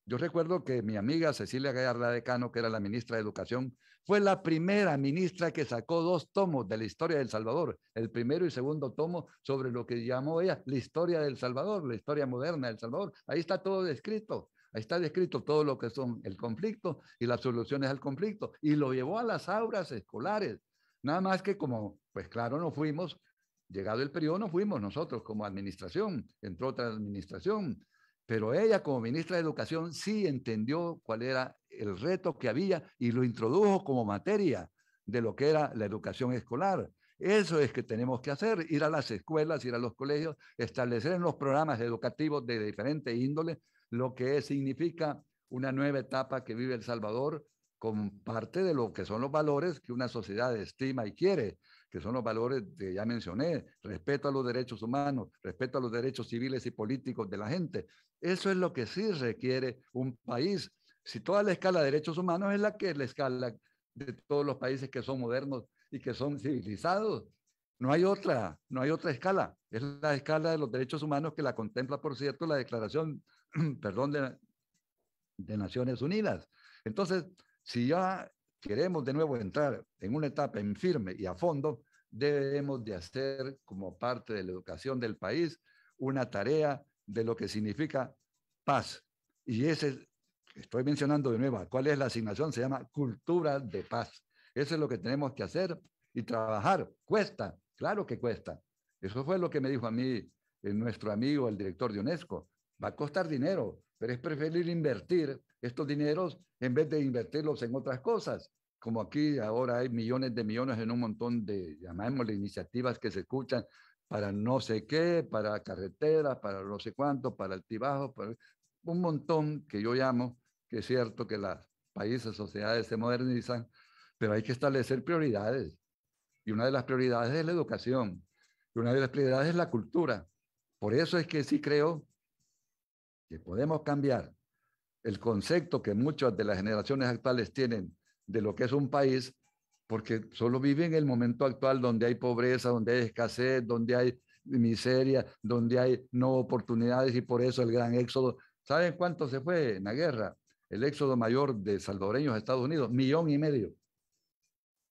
yo recuerdo que mi amiga Cecilia Gallarda Decano, que era la ministra de Educación, fue la primera ministra que sacó dos tomos de la historia del Salvador, el primero y segundo tomo sobre lo que llamó ella la historia del Salvador, la historia moderna del Salvador. Ahí está todo descrito. Ahí está descrito todo lo que son el conflicto y las soluciones al conflicto. Y lo llevó a las aulas escolares. Nada más que como, pues claro, no fuimos, llegado el periodo, no fuimos nosotros como administración, entró otra administración, pero ella como ministra de Educación sí entendió cuál era el reto que había y lo introdujo como materia de lo que era la educación escolar. Eso es que tenemos que hacer, ir a las escuelas, ir a los colegios, establecer en los programas educativos de diferentes índole lo que significa una nueva etapa que vive El Salvador con parte de lo que son los valores que una sociedad estima y quiere, que son los valores que ya mencioné, respeto a los derechos humanos, respeto a los derechos civiles y políticos de la gente, eso es lo que sí requiere un país. Si toda la escala de derechos humanos es la que es la escala de todos los países que son modernos y que son civilizados, no hay otra, no hay otra escala. Es la escala de los derechos humanos que la contempla, por cierto, la Declaración, perdón, de, de Naciones Unidas. Entonces, si ya queremos de nuevo entrar en una etapa en firme y a fondo, debemos de hacer como parte de la educación del país una tarea de lo que significa paz. Y ese, estoy mencionando de nuevo, ¿cuál es la asignación? Se llama cultura de paz. Eso es lo que tenemos que hacer y trabajar. Cuesta, claro que cuesta. Eso fue lo que me dijo a mí eh, nuestro amigo, el director de UNESCO. Va a costar dinero, pero es preferible invertir estos dineros en vez de invertirlos en otras cosas. Como aquí ahora hay millones de millones en un montón de, llamémosle, iniciativas que se escuchan para no sé qué, para carreteras, para no sé cuánto, para altibajos, para un montón que yo llamo, que es cierto que las países, sociedades se modernizan, pero hay que establecer prioridades. Y una de las prioridades es la educación, y una de las prioridades es la cultura. Por eso es que sí creo que podemos cambiar el concepto que muchas de las generaciones actuales tienen de lo que es un país porque solo vive en el momento actual donde hay pobreza, donde hay escasez, donde hay miseria, donde hay no oportunidades y por eso el gran éxodo. ¿Saben cuánto se fue en la guerra? El éxodo mayor de salvadoreños a Estados Unidos, millón y medio.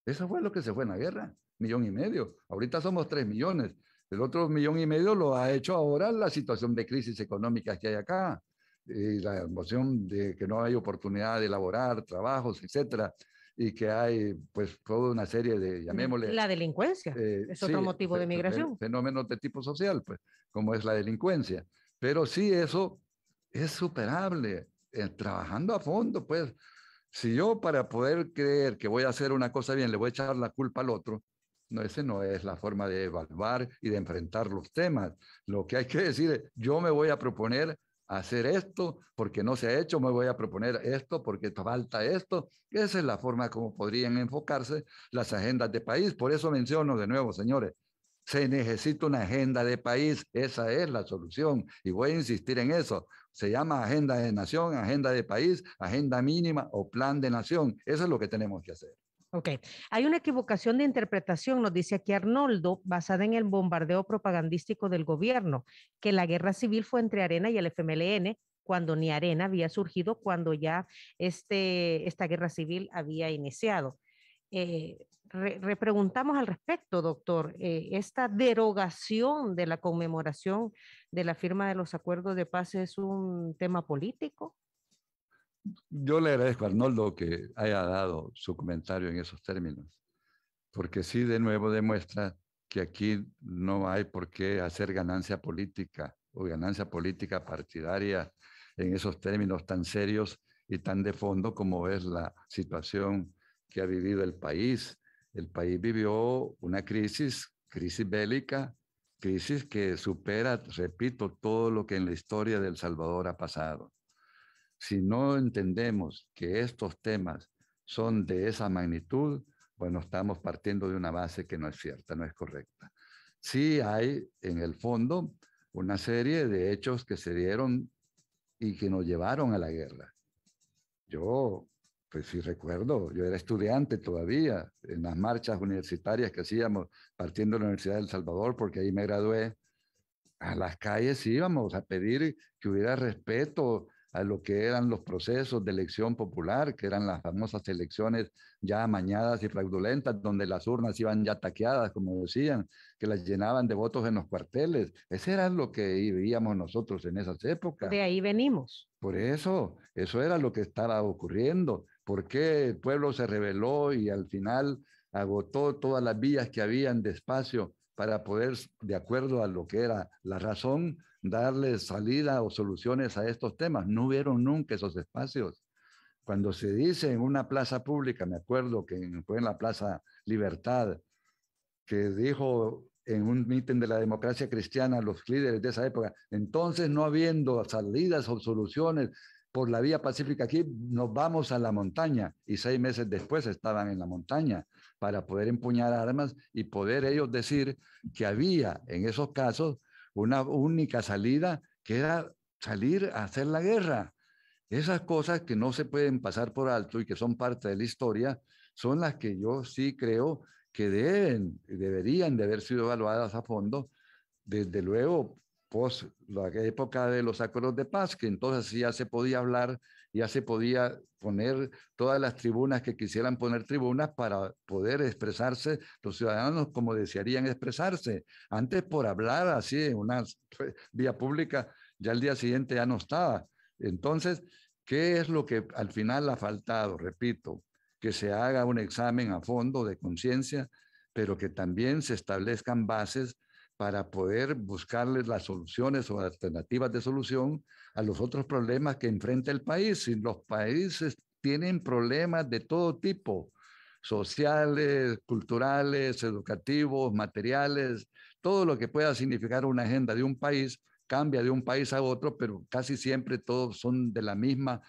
Eso fue lo que se fue en la guerra, millón y medio. Ahorita somos tres millones. El otro millón y medio lo ha hecho ahora la situación de crisis económica que hay acá, y eh, la emoción de que no hay oportunidad de elaborar trabajos, etcétera y que hay pues toda una serie de, mm, llamémosle... La delincuencia, eh, es otro motivo de migración. Fenómenos de tipo social, pues, como es la delincuencia. Pero sí, eso es superable, eh, trabajando a fondo, pues. Si yo para poder creer que voy a hacer una cosa bien le voy a echar la culpa al otro, no, esa no es la forma de evaluar y de enfrentar los temas. Lo que hay que decir es, yo me voy a proponer hacer esto porque no se ha hecho, me voy a proponer esto porque falta esto. Esa es la forma como podrían enfocarse las agendas de país. Por eso menciono de nuevo, señores, se necesita una agenda de país, esa es la solución y voy a insistir en eso. Se llama agenda de nación, agenda de país, agenda mínima o plan de nación. Eso es lo que tenemos que hacer. Ok, hay una equivocación de interpretación, nos dice aquí Arnoldo, basada en el bombardeo propagandístico del gobierno, que la guerra civil fue entre Arena y el FMLN, cuando ni Arena había surgido, cuando ya este, esta guerra civil había iniciado. Eh, repreguntamos al respecto, doctor, eh, esta derogación de la conmemoración de la firma de los acuerdos de paz es un tema político? yo le agradezco a Arnoldo que haya dado su comentario en esos términos, porque sí de nuevo demuestra que aquí no hay por qué hacer ganancia política o ganancia política partidaria en esos términos tan serios y tan de fondo como es la situación que ha vivido el país. El país vivió una crisis, crisis bélica, crisis que supera, repito, todo lo que en la historia de El Salvador ha pasado. Si no entendemos que estos temas son de esa magnitud, bueno, estamos partiendo de una base que no es cierta, no es correcta. Sí hay en el fondo una serie de hechos que se dieron y que nos llevaron a la guerra. Yo, pues sí recuerdo, yo era estudiante todavía en las marchas universitarias que hacíamos partiendo de la Universidad del El Salvador, porque ahí me gradué. A las calles íbamos a pedir que hubiera respeto a lo que eran los procesos de elección popular, que eran las famosas elecciones ya amañadas y fraudulentas, donde las urnas iban ya taqueadas, como decían, que las llenaban de votos en los cuarteles. Ese era lo que vivíamos nosotros en esas épocas. De ahí venimos. Por eso, eso era lo que estaba ocurriendo. ¿Por qué el pueblo se rebeló y al final agotó todas las vías que habían de espacio para poder, de acuerdo a lo que era la razón, darles salida o soluciones a estos temas. No hubieron nunca esos espacios. Cuando se dice en una plaza pública, me acuerdo que fue en la Plaza Libertad, que dijo en un mitin de la democracia cristiana los líderes de esa época, entonces no habiendo salidas o soluciones por la vía pacífica aquí, nos vamos a la montaña. Y seis meses después estaban en la montaña para poder empuñar armas y poder ellos decir que había en esos casos una única salida que era salir a hacer la guerra. Esas cosas que no se pueden pasar por alto y que son parte de la historia son las que yo sí creo que deben, deberían de haber sido evaluadas a fondo, desde luego, pos la época de los acuerdos de paz, que entonces ya se podía hablar ya se podía poner todas las tribunas que quisieran poner tribunas para poder expresarse los ciudadanos como desearían expresarse. Antes por hablar así en una vía pública, ya el día siguiente ya no estaba. Entonces, ¿qué es lo que al final ha faltado? Repito, que se haga un examen a fondo de conciencia, pero que también se establezcan bases para poder buscarles las soluciones o alternativas de solución a los otros problemas que enfrenta el país. Y los países tienen problemas de todo tipo, sociales, culturales, educativos, materiales, todo lo que pueda significar una agenda de un país cambia de un país a otro, pero casi siempre todos son de la misma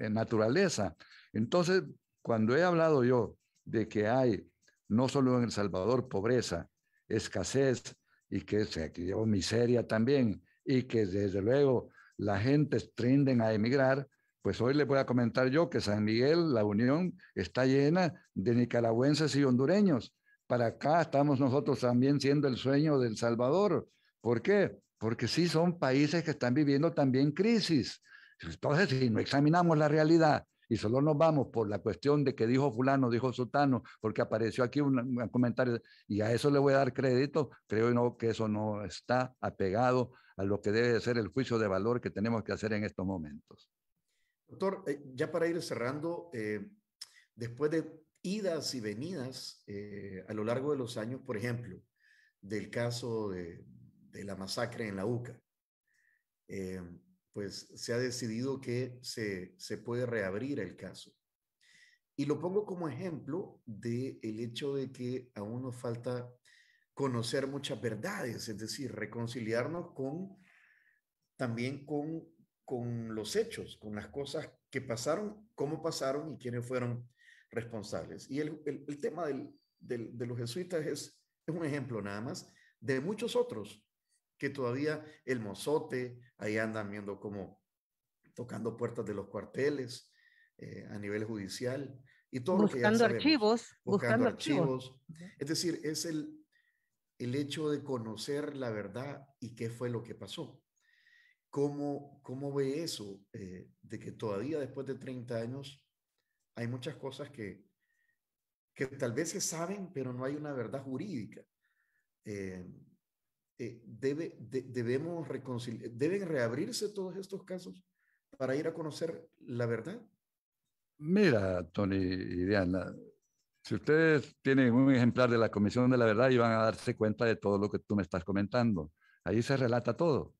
eh, naturaleza. Entonces, cuando he hablado yo de que hay no solo en El Salvador pobreza, escasez, y que se creó miseria también y que desde luego la gente trinden a emigrar, pues hoy les voy a comentar yo que San Miguel, la Unión, está llena de nicaragüenses y hondureños. Para acá estamos nosotros también siendo el sueño del Salvador. ¿Por qué? Porque sí son países que están viviendo también crisis. Entonces, si no examinamos la realidad y solo nos vamos por la cuestión de que dijo fulano, dijo sultano porque apareció aquí un, comentario, y a eso le voy a dar crédito, creo no, que eso no está apegado a lo que debe ser el juicio de valor que tenemos que hacer en estos momentos. Doctor, eh, ya para ir cerrando, eh, después de idas y venidas eh, a lo largo de los años, por ejemplo, del caso de, la masacre en la UCA, eh, pues se ha decidido que se, se puede reabrir el caso. Y lo pongo como ejemplo del el hecho de que aún nos falta conocer muchas verdades, es decir, reconciliarnos con también con, con los hechos, con las cosas que pasaron, cómo pasaron y quiénes fueron responsables. Y el, el, tema del, del, de los jesuitas es, es un ejemplo nada más de muchos otros que todavía el mozote, ahí andan viendo como tocando puertas de los cuarteles eh, a nivel judicial y todo buscando que ya archivos, buscando, archivos. Es decir, es el, el hecho de conocer la verdad y qué fue lo que pasó. ¿Cómo, cómo ve eso eh, de que todavía después de 30 años hay muchas cosas que, que tal vez se saben, pero no hay una verdad jurídica? Eh, eh, debe, debemos reconciliar, deben reabrirse todos estos casos para ir a conocer la verdad. Mira, Tony y Diana, si ustedes tienen un ejemplar de la Comisión de la Verdad y van a darse cuenta de todo lo que tú me estás comentando, ahí se relata todo.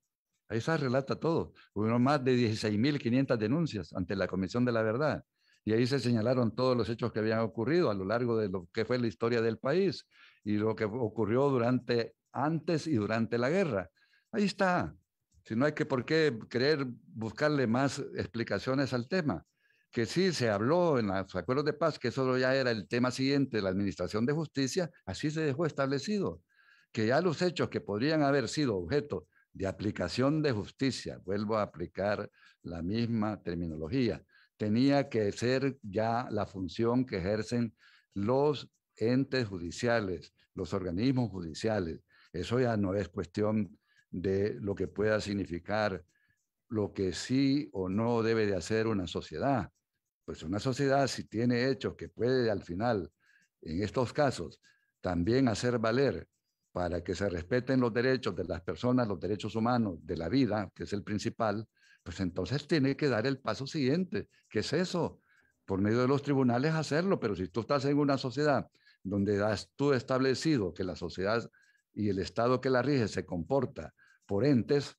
Ahí se relata todo. Hubo más de 16.500 denuncias ante la Comisión de la Verdad. Y ahí se señalaron todos los hechos que habían ocurrido a lo largo de lo que fue la historia del país y lo que ocurrió durante antes y durante la guerra. Ahí está. Si no hay que por qué querer buscarle más explicaciones al tema. Que sí se habló en los acuerdos de paz, que eso ya era el tema siguiente la Administración de Justicia, así se dejó establecido. Que ya los hechos que podrían haber sido objeto de aplicación de justicia, vuelvo a aplicar la misma terminología, tenía que ser ya la función que ejercen los entes judiciales, los organismos judiciales, eso ya no es cuestión de lo que pueda significar lo que sí o no debe de hacer una sociedad. Pues una sociedad si tiene hechos que puede al final, en estos casos, también hacer valer para que se respeten los derechos de las personas, los derechos humanos, de la vida, que es el principal, pues entonces tiene que dar el paso siguiente, que es eso, por medio de los tribunales hacerlo, pero si tú estás en una sociedad donde has tú establecido que la sociedad y el Estado que la rige se comporta por entes,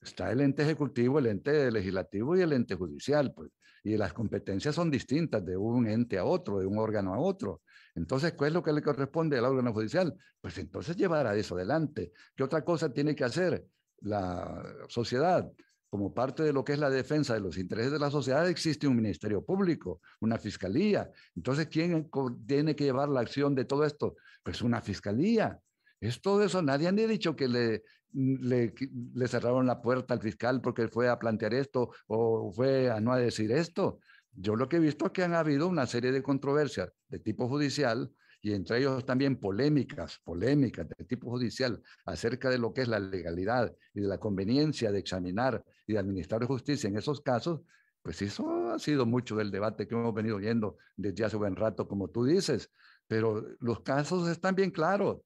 está el ente ejecutivo, el ente legislativo y el ente judicial, pues. Y las competencias son distintas de un ente a otro, de un órgano a otro. Entonces, ¿qué es lo que le corresponde al órgano judicial? Pues entonces llevará a eso adelante. ¿Qué otra cosa tiene que hacer la sociedad? Como parte de lo que es la defensa de los intereses de la sociedad, existe un ministerio público, una fiscalía. Entonces, ¿quién tiene que llevar la acción de todo esto? Pues una fiscalía es todo eso. Nadie ha dicho que le, le, cerraron la puerta al fiscal porque fue a plantear esto o fue a no decir esto. Yo lo que he visto es que han habido una serie de controversias de tipo judicial y entre ellos también polémicas, polémicas de tipo judicial acerca de lo que es la legalidad y de la conveniencia de examinar y de administrar justicia en esos casos, pues eso ha sido mucho del debate que hemos venido viendo desde hace buen rato, como tú dices, pero los casos están bien claros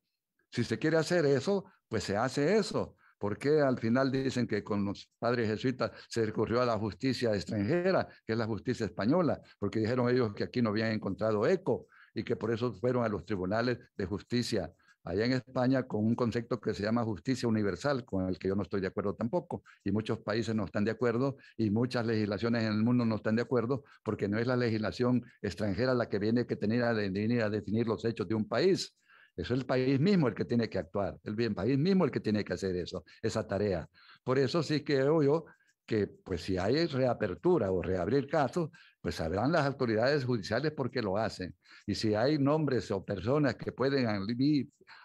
si se quiere hacer eso, pues se hace eso. porque al final dicen que con los padres jesuitas se recurrió a la justicia extranjera, que es la justicia española? Porque dijeron ellos que aquí no habían encontrado eco y que por eso fueron a los tribunales de justicia allá en España con un concepto que se llama justicia universal, con el que yo no estoy de acuerdo tampoco, y muchos países no están de acuerdo y muchas legislaciones en el mundo no están de acuerdo porque no es la legislación extranjera la que viene que a definir los hechos de un país, es el país mismo el que tiene que actuar, el bien país mismo el que tiene que hacer eso, esa tarea. Por eso sí creo yo que pues si hay reapertura o reabrir casos, pues sabrán las autoridades judiciales por qué lo hacen. Y si hay nombres o personas que pueden al,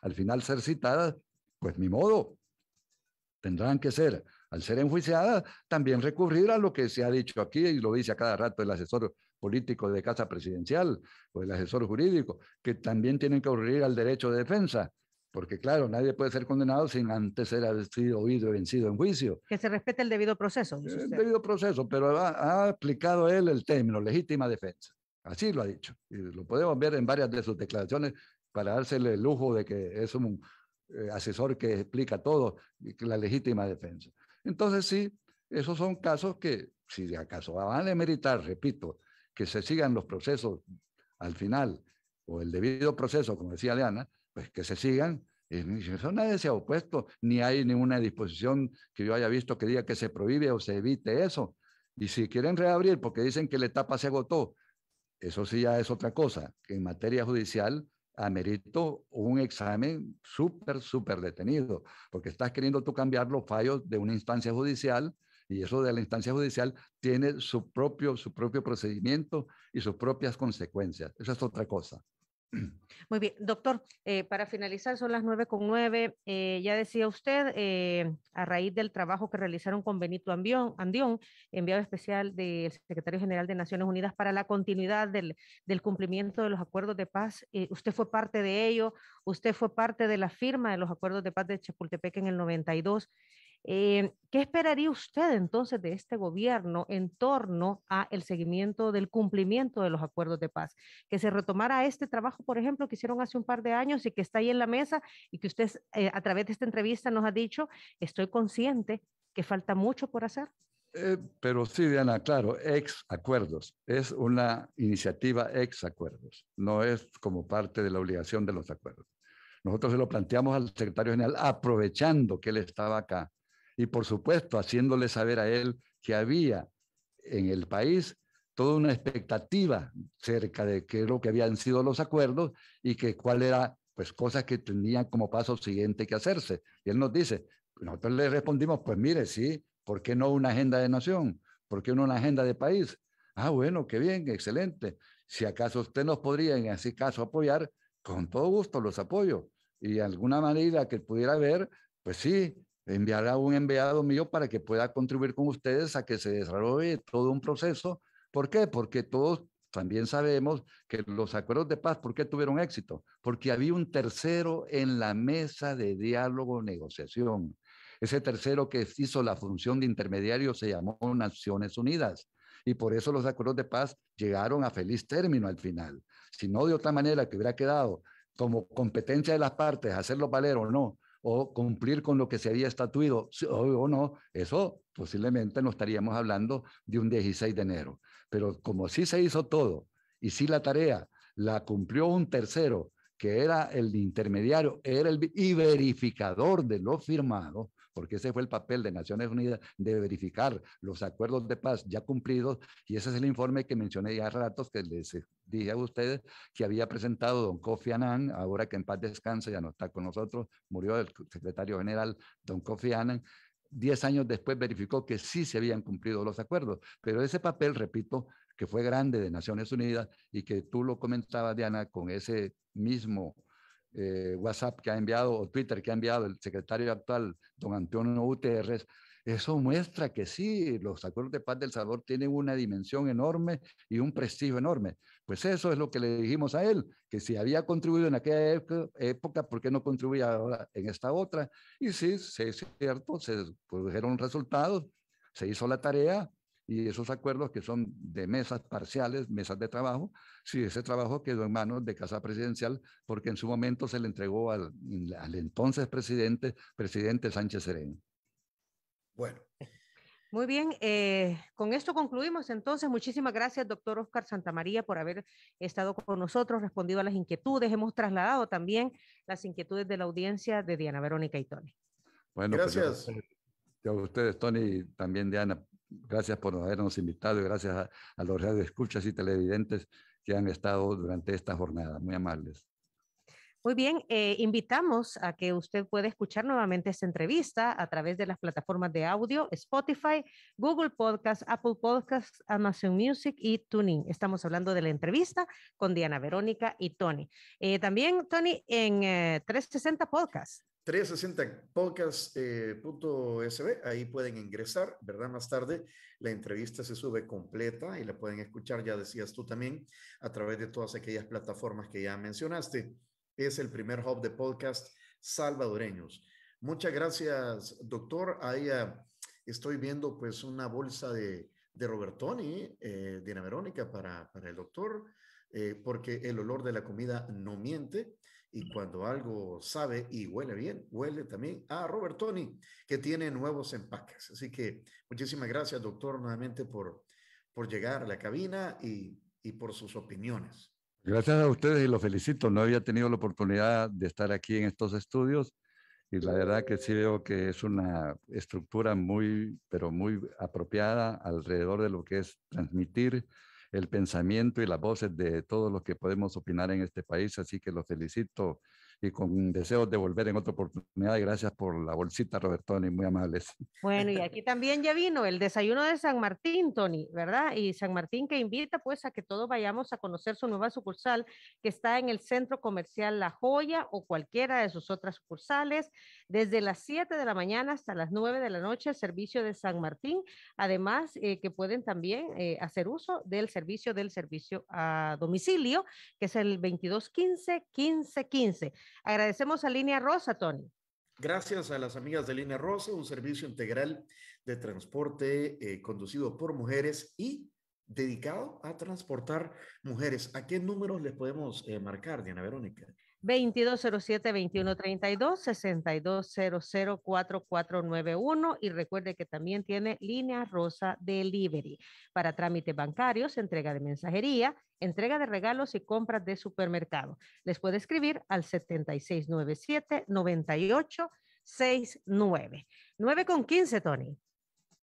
al final ser citadas, pues mi modo, tendrán que ser, al ser enjuiciadas, también recurrir a lo que se ha dicho aquí y lo dice a cada rato el asesor políticos de casa presidencial o el asesor jurídico, que también tienen que ocurrir al derecho de defensa. Porque claro, nadie puede ser condenado sin antes haber sido oído y vencido en juicio. Que se respete el debido proceso. el debido proceso, pero ha, explicado aplicado él el término legítima defensa. Así lo ha dicho. Y lo podemos ver en varias de sus declaraciones para dársele el lujo de que es un eh, asesor que explica todo, la legítima defensa. Entonces sí, esos son casos que, si acaso van a meritar, repito, que se sigan los procesos al final, o el debido proceso, como decía Leana, pues que se sigan. Eso nadie se ha opuesto, ni hay ninguna disposición que yo haya visto que diga que se prohíbe o se evite eso. Y si quieren reabrir porque dicen que la etapa se agotó, eso sí ya es otra cosa. En materia judicial, amerito un examen súper, súper detenido, porque estás queriendo tú cambiar los fallos de una instancia judicial y eso de la instancia judicial tiene su propio, su propio procedimiento y sus propias consecuencias. Eso es otra cosa. Muy bien, doctor, eh, para finalizar, son las nueve con nueve. Eh, ya decía usted, eh, a raíz del trabajo que realizaron con Benito Andión, enviado especial del secretario general de Naciones Unidas para la continuidad del, cumplimiento de los acuerdos de paz, usted fue parte de ello, usted fue parte de la firma de los acuerdos de paz de Chapultepec en el 92. Eh, ¿Qué esperaría usted entonces de este gobierno en torno a el seguimiento del cumplimiento de los acuerdos de paz? Que se retomara este trabajo, por ejemplo, que hicieron hace un par de años y que está ahí en la mesa y que usted eh, a través de esta entrevista nos ha dicho, estoy consciente que falta mucho por hacer. Eh, pero sí, Diana, claro, ex acuerdos. Es una iniciativa ex acuerdos. No es como parte de la obligación de los acuerdos. Nosotros se lo planteamos al secretario general aprovechando que él estaba acá y por supuesto haciéndole saber a él que había en el país toda una expectativa cerca de qué es lo que habían sido los acuerdos y que cuál era pues cosas que tenían como paso siguiente que hacerse. Y él nos dice, nosotros le respondimos, pues mire, sí, ¿por qué no una agenda de nación? ¿Por qué no una agenda de país? Ah, bueno, qué bien, excelente. Si acaso usted nos podría en ese caso apoyar, con todo gusto los apoyo. Y de alguna manera que pudiera ver, pues sí, enviar a un enviado mío para que pueda contribuir con ustedes a que se desarrolle todo un proceso. ¿Por qué? Porque todos también sabemos que los acuerdos de paz, ¿por qué tuvieron éxito? Porque había un tercero en la mesa de diálogo, negociación. Ese tercero que hizo la función de intermediario se llamó Naciones Unidas. Y por eso los acuerdos de paz llegaron a feliz término al final. Si no, de otra manera que hubiera quedado como competencia de las partes, hacerlo valer o no, o cumplir con lo que se había estatuido o no, eso posiblemente no estaríamos hablando de un 16 de enero. Pero como si se hizo todo y si la tarea la cumplió un tercero, que era el intermediario, era el y verificador de lo firmado, porque ese fue el papel de Naciones Unidas de verificar los acuerdos de paz ya cumplidos y ese es el informe que mencioné ya ratos que les eh, dije a ustedes que había presentado don Kofi Annan, ahora que en paz descansa, ya no está con nosotros, murió el secretario general don Kofi Annan, Diez años después verificó que sí se habían cumplido los acuerdos, pero ese papel, repito, que fue grande de Naciones Unidas y que tú lo comentabas, Diana, con ese mismo eh, WhatsApp que ha enviado o Twitter que ha enviado el secretario actual, don Antonio Guterres, eso muestra que sí, los acuerdos de paz del Salvador tienen una dimensión enorme y un prestigio enorme. Pues eso es lo que le dijimos a él, que si había contribuido en aquella época, ¿por qué no contribuye ahora en esta otra? Y sí, sí es cierto, se produjeron resultados, se hizo la tarea, y esos acuerdos que son de mesas parciales, mesas de trabajo, si ese trabajo quedó en manos de Casa Presidencial, porque en su momento se le entregó al, al entonces presidente, presidente Sánchez Sereno. Bueno. Muy bien, eh, con esto concluimos entonces. Muchísimas gracias, doctor Oscar Santamaría, por haber estado con nosotros, respondido a las inquietudes. Hemos trasladado también las inquietudes de la audiencia de Diana Verónica y Tony. Bueno, pues, gracias. a ustedes, Tony, y también Diana, Gracias por habernos invitado y gracias a, a los escuchas y televidentes que han estado durante esta jornada. Muy amables. Muy bien, eh, invitamos a que usted pueda escuchar nuevamente esta entrevista a través de las plataformas de audio Spotify, Google Podcast, Apple Podcasts, Amazon Music y Tuning. Estamos hablando de la entrevista con Diana Verónica y Tony. Eh, también, Tony, en 360 eh, Podcast. 360podcast.sb, eh, ahí pueden ingresar, ¿verdad? Más tarde la entrevista se sube completa y la pueden escuchar, ya decías tú también, a través de todas aquellas plataformas que ya mencionaste. Es el primer hub de podcast salvadoreños. Muchas gracias, doctor. Ahí ah, estoy viendo pues una bolsa de, de Robertoni, eh, Verónica para, el doctor, eh, porque el olor de la comida no miente. Y cuando algo sabe y huele bien, huele también a ah, Robert Tony, que tiene nuevos empaques. Así que muchísimas gracias, doctor, nuevamente por, por llegar a la cabina y, y por sus opiniones. Gracias a ustedes y los felicito. No había tenido la oportunidad de estar aquí en estos estudios y la verdad que sí veo que es una estructura muy, pero muy apropiada alrededor de lo que es transmitir el pensamiento y las voces de todos los que podemos opinar en este país. Así que los felicito y con deseos de volver en otra oportunidad. Y gracias por la bolsita, Roberto, Tony, muy amables. Bueno, y aquí también ya vino el desayuno de San Martín, Tony, ¿verdad? Y San Martín que invita pues a que todos vayamos a conocer su nueva sucursal que está en el Centro Comercial La Joya o cualquiera de sus otras sucursales, desde las 7 de la mañana hasta las 9 de la noche, el servicio de San Martín. Además, eh, que pueden también eh, hacer uso del servicio del servicio a domicilio, que es el 2215-1515. Agradecemos a Línea Rosa, Tony. Gracias a las amigas de Línea Rosa, un servicio integral de transporte eh, conducido por mujeres y dedicado a transportar mujeres. ¿A qué números les podemos eh, marcar, Diana Verónica? 2207-2132, 62004491 y recuerde que también tiene línea rosa delivery para trámites bancarios, entrega de mensajería, entrega de regalos y compras de supermercado. Les puede escribir al 7697 9869 9 con 15, Tony.